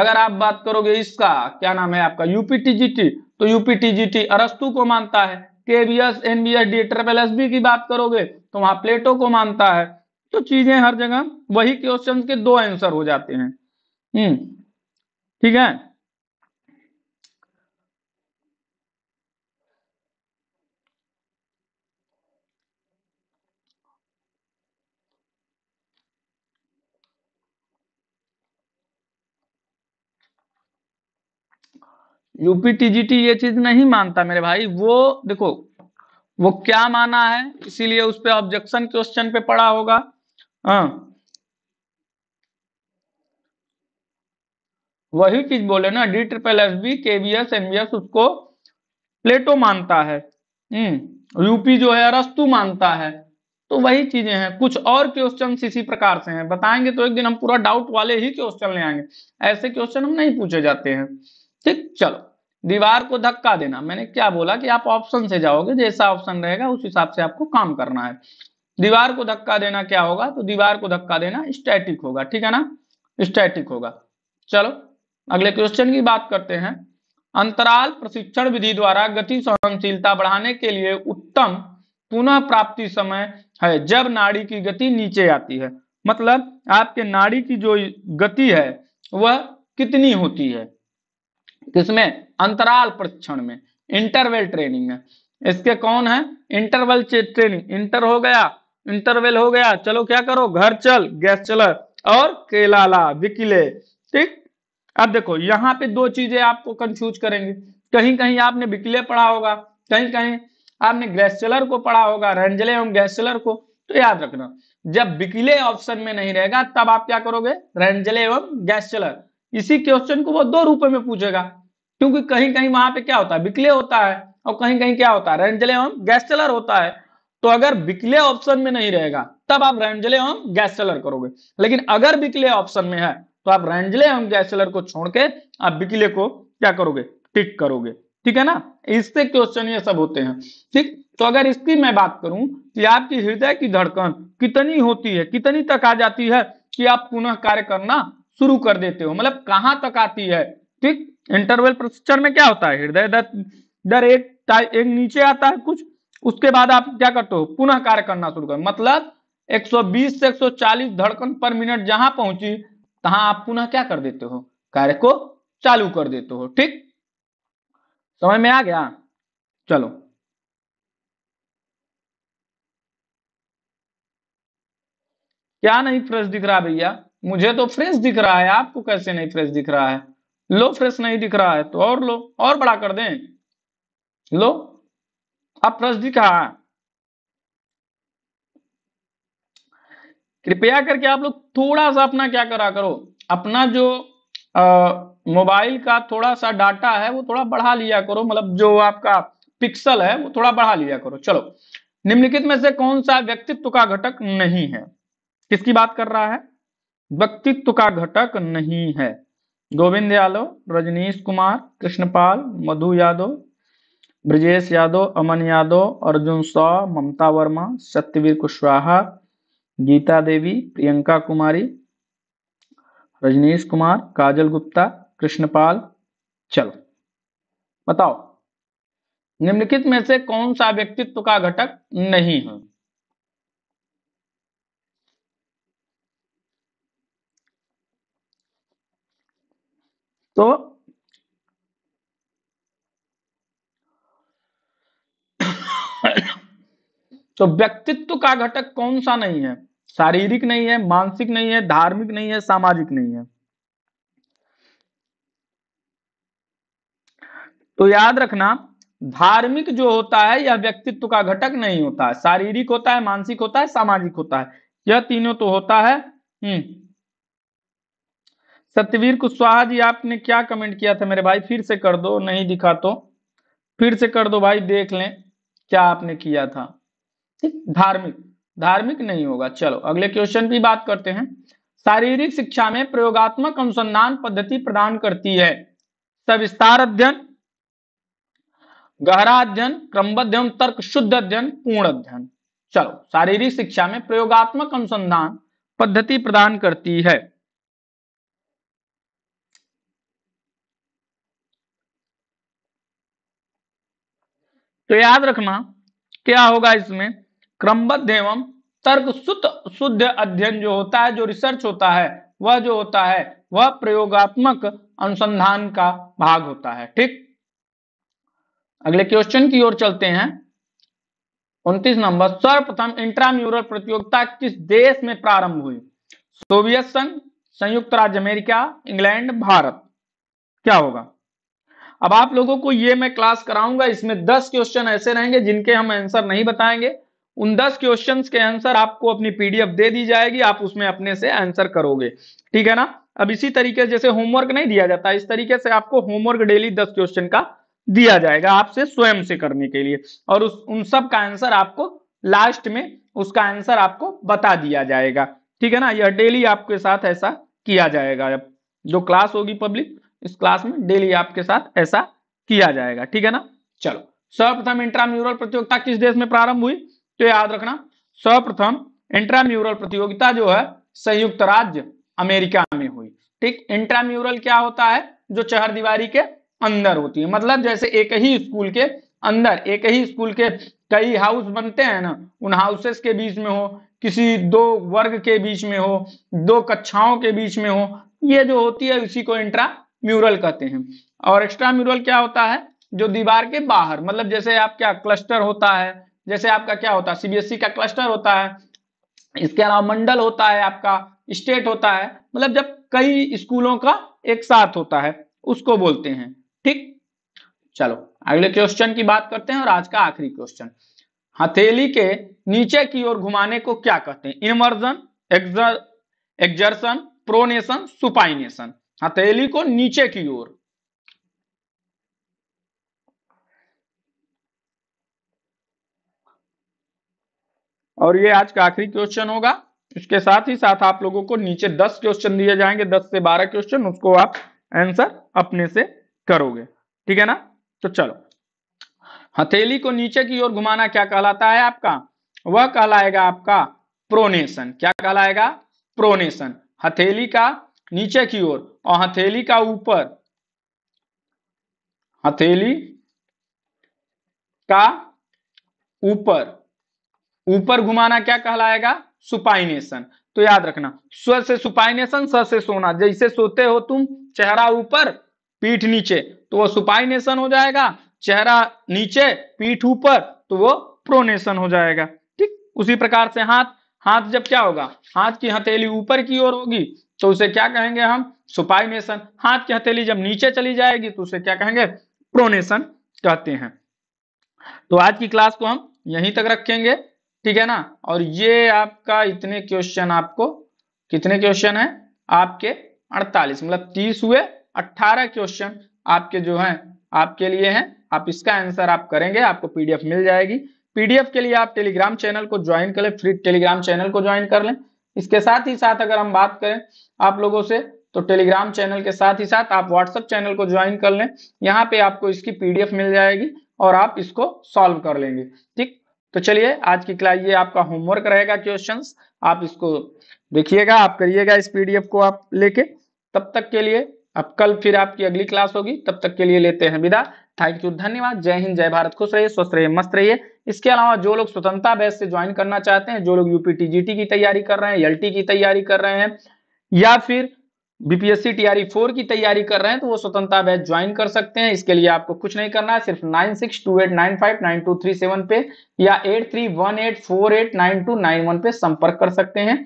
अगर आप बात करोगे इसका क्या नाम है आपका यूपीटीजीटी तो यूपी टीजीटी अरस्तु को मानता है KBS NBS D triple S B की बात करोगे तो वहां प्लेटो को मानता है तो चीजें हर जगह वही क्वेश्चन के दो आंसर हो जाते हैं हम्म ठीक है यूपी टीजीटी ये चीज नहीं मानता मेरे भाई वो देखो वो क्या माना है इसीलिए उस पर ऑब्जेक्शन क्वेश्चन पे पड़ा होगा हाँ वही चीज बोले ना D triple S B S MBS उसको प्लेटो मानता है हम्म यूपी जो है अरस्तु मानता है तो वही चीजें हैं कुछ और क्वेश्चन इसी प्रकार से हैं बताएंगे तो एक दिन हम पूरा डाउट वाले ही क्वेश्चन ले आएंगे ऐसे क्वेश्चन हम नहीं पूछे जाते हैं ठीक चलो दीवार को धक्का देना मैंने क्या बोला कि आप ऑप्शन से जाओगे जैसा ऑप्शन रहेगा उस हिसाब से आपको काम करना है दीवार को धक्का देना क्या होगा तो दीवार को धक्का देना स्टैटिक होगा ठीक है ना स्टैटिक होगा चलो अगले क्वेश्चन की बात करते हैं अंतराल प्रशिक्षण विधि द्वारा गति सहनशीलता बढ़ाने के लिए उत्तम पुनः प्राप्ति समय है जब नाड़ी की गति नीचे आती है मतलब आपके नाड़ी की जो गति है वह कितनी होती है किसमें अंतराल परीक्षण में इंटरवेल ट्रेनिंग में इसके कौन है इंटरवल ट्रेनिंग इंटर हो गया इंटरवेल हो गया चलो क्या करो घर चल गैस चलर और केलाला विकिले ठीक अब देखो यहाँ पे दो चीजें आपको कंफ्यूज करेंगे कहीं कहीं आपने विकिले पढ़ा होगा कहीं कहीं आपने गैस चलर को पढ़ा होगा रंजले एवं चलर को तो याद रखना जब विकिले ऑप्शन में नहीं रहेगा तब आप क्या करोगे रंजले एवं गैसचलर इसी क्वेश्चन को वो दो रूपये में पूछेगा क्योंकि कहीं कहीं वहां पे क्या होता है बिकले होता है और कहीं कहीं क्या होता है रेंजले एवं गैस्टेलर होता है तो अगर बिकले ऑप्शन में नहीं रहेगा तब आप रेंजले एवं गैस्टेलर करोगे लेकिन अगर बिकले ऑप्शन में है तो आप रेंजले एवं गैस्टेलर को छोड़ के आप बिकले को क्या करोगे टिक करोगे ठीक है ना इससे क्वेश्चन ये सब होते हैं ठीक तो अगर इसकी मैं बात करूं कि आपकी हृदय की धड़कन कितनी होती है कितनी तक आ जाती है कि आप पुनः कार्य करना शुरू कर देते हो मतलब कहां तक आती है ठीक इंटरवल प्रोसीजर में क्या होता है हृदय दर एक एक नीचे आता है कुछ उसके बाद आप क्या करते हो पुनः कार्य करना शुरू कर मतलब 120 से 140 धड़कन पर मिनट जहां पहुंची तहां आप पुनः क्या कर देते हो कार्य को चालू कर देते हो ठीक समय में आ गया चलो क्या नहीं फ्रेश दिख रहा भैया मुझे तो फ्रेश दिख रहा है आपको कैसे नहीं फ्रेश दिख रहा है लो फ्रेश नहीं दिख रहा है तो और लो और बड़ा कर दें लो आप फ्रेश दिख रहा है कृपया करके आप लोग थोड़ा सा अपना क्या करा करो अपना जो मोबाइल का थोड़ा सा डाटा है वो थोड़ा बढ़ा लिया करो मतलब जो आपका पिक्सल है वो थोड़ा बढ़ा लिया करो चलो निम्नलिखित में से कौन सा व्यक्तित्व का घटक नहीं है किसकी बात कर रहा है व्यक्तित्व का घटक नहीं है गोविंद यादव रजनीश कुमार कृष्णपाल मधु यादव ब्रजेश यादव अमन यादव अर्जुन शाह ममता वर्मा सत्यवीर कुशवाहा गीता देवी प्रियंका कुमारी रजनीश कुमार काजल गुप्ता कृष्णपाल चलो बताओ निम्नलिखित में से कौन सा व्यक्तित्व का घटक नहीं है तो तो व्यक्तित्व का घटक कौन सा नहीं है शारीरिक नहीं है मानसिक नहीं है धार्मिक नहीं है सामाजिक नहीं है तो याद रखना धार्मिक जो होता है यह व्यक्तित्व का घटक नहीं होता है शारीरिक होता है मानसिक होता है सामाजिक होता है यह तीनों तो होता है हम्म सत्यवीर कुशवाहा जी आपने क्या कमेंट किया था मेरे भाई फिर से कर दो नहीं दिखा तो फिर से कर दो भाई देख लें क्या आपने किया था ठीक धार्मिक धार्मिक नहीं होगा चलो अगले क्वेश्चन की बात करते हैं शारीरिक शिक्षा में प्रयोगात्मक अनुसंधान पद्धति प्रदान करती है सविस्तार अध्ययन गहरा अध्ययन क्रमबद्ध तर्क शुद्ध अध्ययन पूर्ण अध्ययन चलो शारीरिक शिक्षा में प्रयोगात्मक अनुसंधान पद्धति प्रदान करती है तो याद रखना क्या होगा इसमें क्रमबद्ध एवं तर्क शुद्ध शुद्ध अध्ययन जो होता है जो रिसर्च होता है वह जो होता है वह प्रयोगात्मक अनुसंधान का भाग होता है ठीक अगले क्वेश्चन की ओर चलते हैं उनतीस नंबर सर्वप्रथम इंट्राम्यूरल प्रतियोगिता किस देश में प्रारंभ हुई सोवियत संघ संयुक्त राज्य अमेरिका इंग्लैंड भारत क्या होगा अब आप लोगों को ये मैं क्लास कराऊंगा इसमें दस क्वेश्चन ऐसे रहेंगे जिनके हम आंसर नहीं बताएंगे उन दस क्वेश्चन के आंसर आपको अपनी पीडीएफ दे दी जाएगी आप उसमें अपने से आंसर करोगे ठीक है ना अब इसी तरीके जैसे होमवर्क नहीं दिया जाता इस तरीके से आपको होमवर्क डेली दस क्वेश्चन का दिया जाएगा आपसे स्वयं से करने के लिए और उस उन सब का आंसर आपको लास्ट में उसका आंसर आपको बता दिया जाएगा ठीक है ना यह डेली आपके साथ ऐसा किया जाएगा जो क्लास होगी पब्लिक इस क्लास में डेली आपके साथ ऐसा किया जाएगा ठीक है ना चलो सर्वप्रथम इंट्राम्यूरल प्रतियोगिता किस देश में प्रारंभ हुई तो याद रखना सर्वप्रथम इंट्राम्यूरल प्रतियोगिता जो है संयुक्त राज्य अमेरिका में हुई ठीक इंट्राम्यूरल क्या होता है जो चहर दीवारी के अंदर होती है मतलब जैसे एक ही स्कूल के अंदर एक ही स्कूल के कई हाउस बनते हैं ना उन हाउसेस के बीच में हो किसी दो वर्ग के बीच में हो दो कक्षाओं के बीच में हो ये जो होती है उसी को इंट्रा म्यूरल कहते हैं और एक्स्ट्रा म्यूरल क्या होता है जो दीवार के बाहर मतलब जैसे आपका क्लस्टर होता है जैसे आपका क्या होता है सीबीएसई e का क्लस्टर होता है इसके अलावा मंडल होता है आपका स्टेट होता है मतलब जब कई स्कूलों का एक साथ होता है उसको बोलते हैं ठीक चलो अगले क्वेश्चन की बात करते हैं और आज का आखिरी क्वेश्चन हथेली के नीचे की ओर घुमाने को क्या कहते हैं इमर्जन एक्जर्सन प्रोनेशन सुपाइनेशन हथेली हाँ, को नीचे की ओर और ये आज का आखिरी क्वेश्चन होगा इसके साथ ही साथ आप लोगों को नीचे दस क्वेश्चन दिए जाएंगे दस से बारह क्वेश्चन उसको आप आंसर अपने से करोगे ठीक है ना तो चलो हथेली हाँ, को नीचे की ओर घुमाना क्या कहलाता है आपका वह कहलाएगा आपका प्रोनेशन क्या कहलाएगा प्रोनेशन हथेली हाँ, का नीचे की ओर और हथेली का ऊपर हथेली का ऊपर ऊपर घुमाना क्या कहलाएगा सुपाइनेशन तो याद रखना स्वर से सुपाइनेशन स से सोना जैसे सोते हो तुम चेहरा ऊपर पीठ नीचे तो वो सुपाइनेशन हो जाएगा चेहरा नीचे पीठ ऊपर तो वो प्रोनेशन हो जाएगा ठीक उसी प्रकार से हाथ हाथ जब क्या होगा हाथ की हथेली ऊपर की ओर होगी तो उसे क्या कहेंगे हम सुपाइनेशन हाथ की हथेली जब नीचे चली जाएगी तो उसे क्या कहेंगे प्रोनेशन कहते हैं तो आज की क्लास को हम यहीं तक रखेंगे ठीक है ना और ये आपका इतने क्वेश्चन आपको कितने क्वेश्चन है आपके 48 मतलब 30 हुए 18 क्वेश्चन आपके जो हैं आपके लिए हैं आप इसका आंसर आप करेंगे आपको पीडीएफ मिल जाएगी पीडीएफ के लिए आप टेलीग्राम चैनल को ज्वाइन कर ले फ्री टेलीग्राम चैनल को ज्वाइन कर लें इसके साथ ही साथ अगर हम बात करें आप लोगों से तो टेलीग्राम चैनल के साथ ही साथ आप व्हाट्सएप चैनल को ज्वाइन कर लें यहाँ पे आपको इसकी पीडीएफ मिल जाएगी और आप इसको सॉल्व कर लेंगे ठीक तो चलिए आज की क्लास ये आपका होमवर्क रहेगा क्वेश्चन आप इसको देखिएगा आप करिएगा इस पीडीएफ को आप लेके तब तक के लिए अब कल फिर आपकी अगली क्लास होगी तब तक के लिए लेते हैं विदा थैंक यू धन्यवाद जय हिंद जय भारत खुश रहिए स्वस्थ रहिए मस्त रहिए इसके अलावा जो लोग स्वतंत्रता बैच से ज्वाइन करना चाहते हैं जो लोग यूपी टीजीटी की तैयारी कर रहे हैं एल की तैयारी कर रहे हैं या फिर बीपीएससी टीआरई फोर की तैयारी कर रहे हैं तो वो स्वतंत्रता बैच ज्वाइन कर सकते हैं इसके लिए आपको कुछ नहीं करना है सिर्फ nine six two eight nine five nine two three seven पे या eight three one eight four eight nine two nine one पे संपर्क कर सकते हैं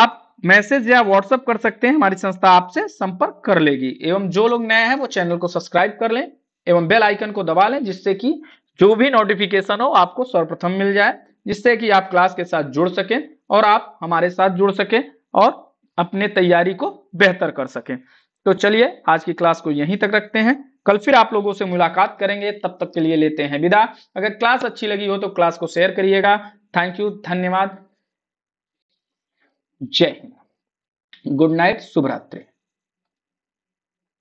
आप मैसेज या व्हाट्सएप कर सकते हैं हमारी संस्था आपसे संपर्क कर लेगी एवं जो लोग नए हैं वो चैनल को सब्सक्राइब कर लें एवं बेल आइकन को दबा लें जिससे कि जो भी नोटिफिकेशन हो आपको सर्वप्रथम मिल जाए जिससे कि आप क्लास के साथ जुड़ सकें और आप हमारे साथ जुड़ सकें और अपने तैयारी को बेहतर कर सकें तो चलिए आज की क्लास को यहीं तक रखते हैं कल फिर आप लोगों से मुलाकात करेंगे तब तक के लिए लेते हैं विदा अगर क्लास अच्छी लगी हो तो क्लास को शेयर करिएगा थैंक यू धन्यवाद जय हिंद गुड नाइट शुभ रात्रि